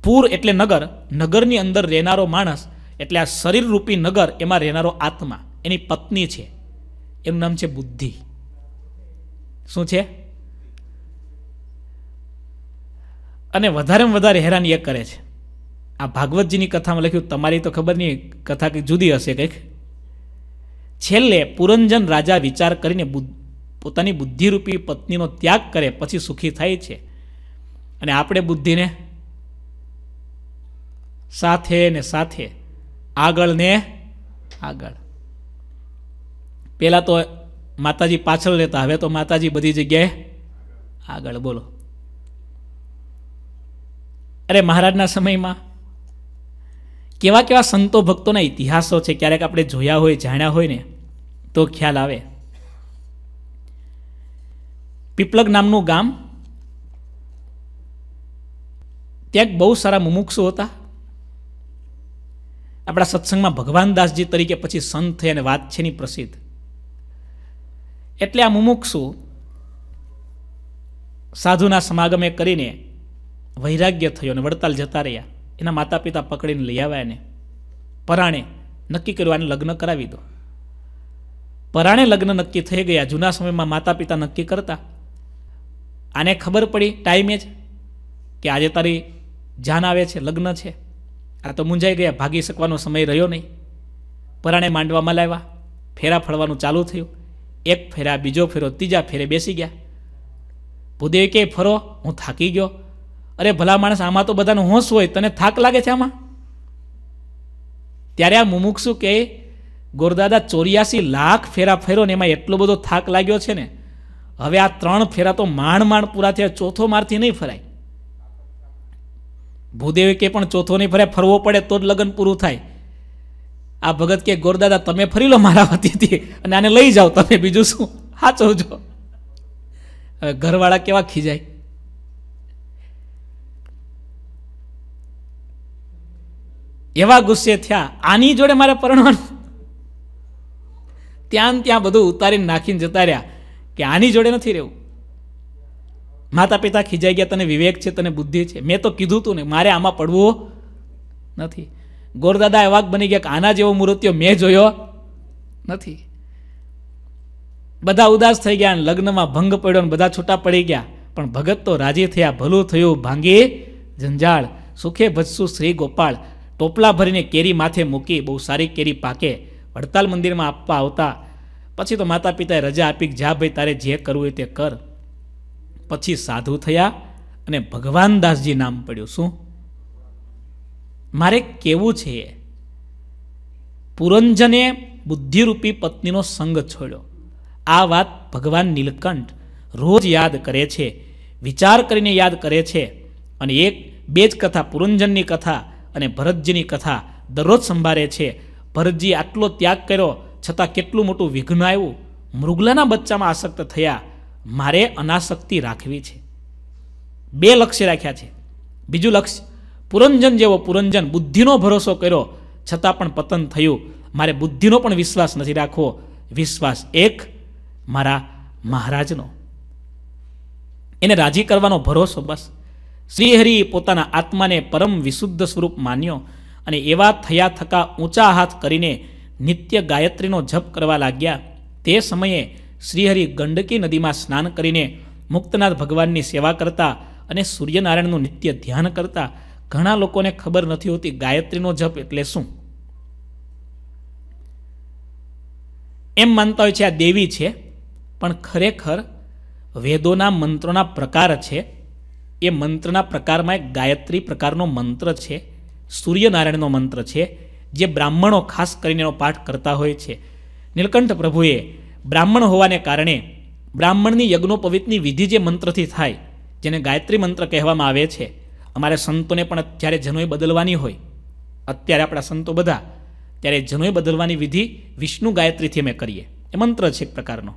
પૂર એટલે નગર નગરની અંદર રહેનારો માણસ એટલે આ શરીરરૂપી નગર એમાં રહેનારો આત્મા એની પત્ની છે એનું નામ છે બુદ્ધિ શું છે અને વધારેમાં વધારે હેરાન એ કરે છે આ ભાગવતજીની કથામાં લખ્યું તમારી તો ખબર નહીં કથા કંઈક જુદી હશે કંઈક છેલ્લે પુરંજન રાજા વિચાર કરીને પોતાની બુદ્ધિરૂપી પત્નીનો ત્યાગ કરે પછી સુખી થાય છે અને આપણે બુદ્ધિને સાથે ને સાથે આગળ ને આગળ પહેલાં તો માતાજી પાછળ રહેતા હવે તો માતાજી બધી જગ્યાએ આગળ બોલો અરે મહારાજના સમયમાં કેવા કેવા સંતો ભક્તોના ઇતિહાસો છે ક્યારેક આપણે જોયા હોય જાણ્યા હોય ને તો ખ્યાલ આવે પીપલગ નામનું ગામ ત્યાં બહુ સારા મુમુક્ષુ હતા આપણા સત્સંગમાં ભગવાનદાસજી તરીકે પછી સંત થઈ અને વાત છે ની પ્રસિદ્ધ એટલે આ મુમુક્ષુ સાધુના સમાગમે કરીને વૈરાગ્ય થયો અને વડતાલ જતા રહ્યા એના માતા પિતા પકડીને લઈ આવ્યા એને પરાણે નક્કી કર્યું આને લગ્ન કરાવી દો પરાણે લગ્ન નક્કી થઈ ગયા જૂના સમયમાં માતા પિતા નક્કી કરતા આને ખબર પડી ટાઈમે જ કે આજે તારી જાન આવે છે લગ્ન છે આ તો મૂંઝાઈ ગયા ભાગી શકવાનો સમય રહ્યો નહીં પરાણે માંડવામાં લાવ્યા ફેરા ફળવાનું ચાલુ થયું એક ફેરા બીજો ફેરો ત્રીજા ફેરે બેસી ગયા ભૂદેવ કે ફરો હું થાકી ગયો અરે ભલા માણસ આમાં તો બધાનો હોશ હોય તને થાક લાગે છે આમાં ત્યારે આ મુમુક્ષુ કે ગોરદાદા ચોર્યાસી લાખ ફેરા ફેરો ને એમાં એટલો બધો થાક લાગ્યો છે ને હવે આ ત્રણ ફેરા તો માણ માણ પૂરા થયા ચોથો મારથી નહીં ફરાય ભૂદેવે કે પણ ચોથો નહીં ફરે ફરવો પડે તો જ લગ્ન પૂરું થાય આ ભગત કે ગોરદાદા તમે ફરી લો મારા વતીથી અને આને લઈ જાઓ તમે બીજું શું સાચો જો હવે ઘરવાળા કેવા ખીજાય એવા ગુસ્સે થયા આની જોડે મારે પરણવાનું ત્યાં ત્યાં બધું ઉતારીને નાખીને જતા રહ્યા કે આની જોડે નથી રહેવું માતા પિતા ખીજાઈ ગયા તને વિવેક છે તને બુદ્ધિ છે મેં તો કીધું તું ને મારે આમાં પડવું નથી ગોરદાદા એવા બની ગયા કે આના જેવો મૂર્તિઓ મેં જોયો નથી બધા ઉદાસ થઈ ગયા અને લગ્નમાં ભંગ પડ્યો અને બધા છૂટા પડી ગયા પણ ભગત તો રાજી થયા ભલું થયું ભાંગી જંજાળ સુખે ભજશું શ્રી ગોપાળ ટોપલા ભરીને કેરી માથે મૂકી બહુ સારી કેરી પાકે વડતાલ મંદિરમાં આપવા આવતા પછી તો માતા પિતાએ રજા આપી જા ભાઈ તારે જે કરવું હોય તે કર પછી સાધુ થયા અને ભગવાન દાસજી નામ પડ્યું શું મારે કેવું છે પુરંજને બુદ્ધિરૂપી પત્નીનો સંગ છોડ્યો આ વાત ભગવાન નીલકંઠ રોજ યાદ કરે છે વિચાર કરીને યાદ કરે છે અને એક બે જ કથા પુરંજનની કથા અને ભરતજીની કથા દરરોજ સંભાળે છે ભરતજી આટલો ત્યાગ કર્યો છતાં કેટલું મોટું વિઘ્ન આવ્યું મૃગલાના બચ્ચામાં આસક્ત થયા મારે અનાશક્તિ રાખવી છે બે લક્ષ્ય રાખ્યા છે બીજું લક્ષ્ય પુરંજન જેવો પુરંજન બુદ્ધિનો ભરોસો કર્યો છતાં પણ પતન થયું મારે બુદ્ધિનો પણ વિશ્વાસ નથી રાખવો વિશ્વાસ એક મારા મહારાજનો એને રાજી કરવાનો ભરોસો બસ શ્રીહરિ પોતાના આત્માને પરમ વિશુદ્ધ સ્વરૂપ માન્યો અને એવા થયા થકા ઊંચા હાથ કરીને નિત્ય ગાયત્રીનો જપ કરવા લાગ્યા તે સમયે શ્રીહરિ ગંડકી નદીમાં સ્નાન કરીને મુક્તનાથ ભગવાનની સેવા કરતા અને સૂર્યનારાયણનું નિત્ય ધ્યાન કરતા ઘણા લોકોને ખબર નથી હોતી ગાયત્રીનો જપ એટલે શું એમ માનતા હોય છે આ દેવી છે પણ ખરેખર વેદોના મંત્રોના પ્રકાર છે એ મંત્રના પ્રકારમાં એક ગાયત્રી પ્રકારનો મંત્ર છે સૂર્યનારાયણનો મંત્ર છે જે બ્રાહ્મણો ખાસ કરીને એનો પાઠ કરતા હોય છે નીલકંઠ પ્રભુએ બ્રાહ્મણ હોવાને કારણે બ્રાહ્મણની યજ્ઞોપવિતની વિધિ જે મંત્રથી થાય જેને ગાયત્રી મંત્ર કહેવામાં આવે છે અમારે સંતોને પણ જ્યારે જનોઈ બદલવાની હોય અત્યારે આપણા સંતો બધા ત્યારે જનોઈ બદલવાની વિધિ વિષ્ણુ ગાયત્રીથી અમે કરીએ એ મંત્ર છે એક પ્રકારનો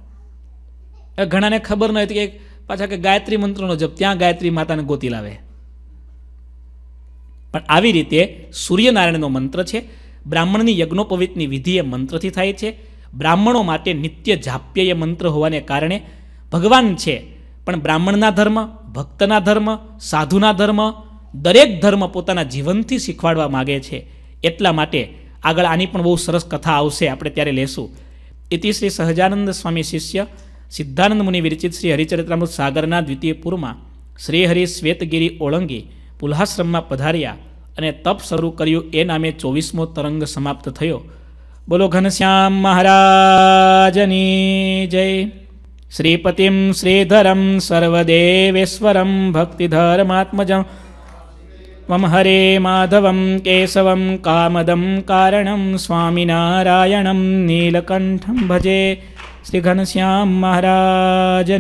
એ ઘણાને ખબર ન હતી કે પાછા કે ગાયત્રી મંત્રનો જપ ત્યાં ગાયત્રી માતાને ગોતી લાવે પણ આવી રીતે સૂર્યનારાયણનો મંત્ર છે બ્રાહ્મણની યજ્ઞોપવિતની વિધિ એ મંત્રથી થાય છે બ્રાહ્મણો માટે નિત્ય જાપ્યય મંત્ર હોવાને કારણે ભગવાન છે પણ બ્રાહ્મણના ધર્મ ભક્તના ધર્મ સાધુના ધર્મ દરેક ધર્મ પોતાના જીવનથી શીખવાડવા માગે છે એટલા માટે આગળ આની પણ બહુ સરસ કથા આવશે આપણે ત્યારે લેશું ઇતિ શ્રી સહજાનંદ સ્વામી શિષ્ય સિદ્ધાનંદ મુનિ વિરચિત શ્રી હરિચરિત્રામૃત સાગરના દ્વિતીય પૂરમાં શ્રી હરિ શ્વેતગીરી ઓળંગી પુલ્હાશ્રમમાં પધાર્યા અને તપ શરૂ કર્યું એ નામે ચોવીસમો તરંગ સમાપ્ત થયો બોલો ઘનશ્યામ મહારાજની જય શ્રીપતિમ શ્રીધરમ સર્વદેવેશ્વરમ ભક્તિધર્માત્મજમ ત્વમ હરે માધવમ કેશવમ કામદમ કારણમ સ્વામિનારાયણમ નીલકંઠમ ભજે શ્રી ઘનશ્યામ મહારાજ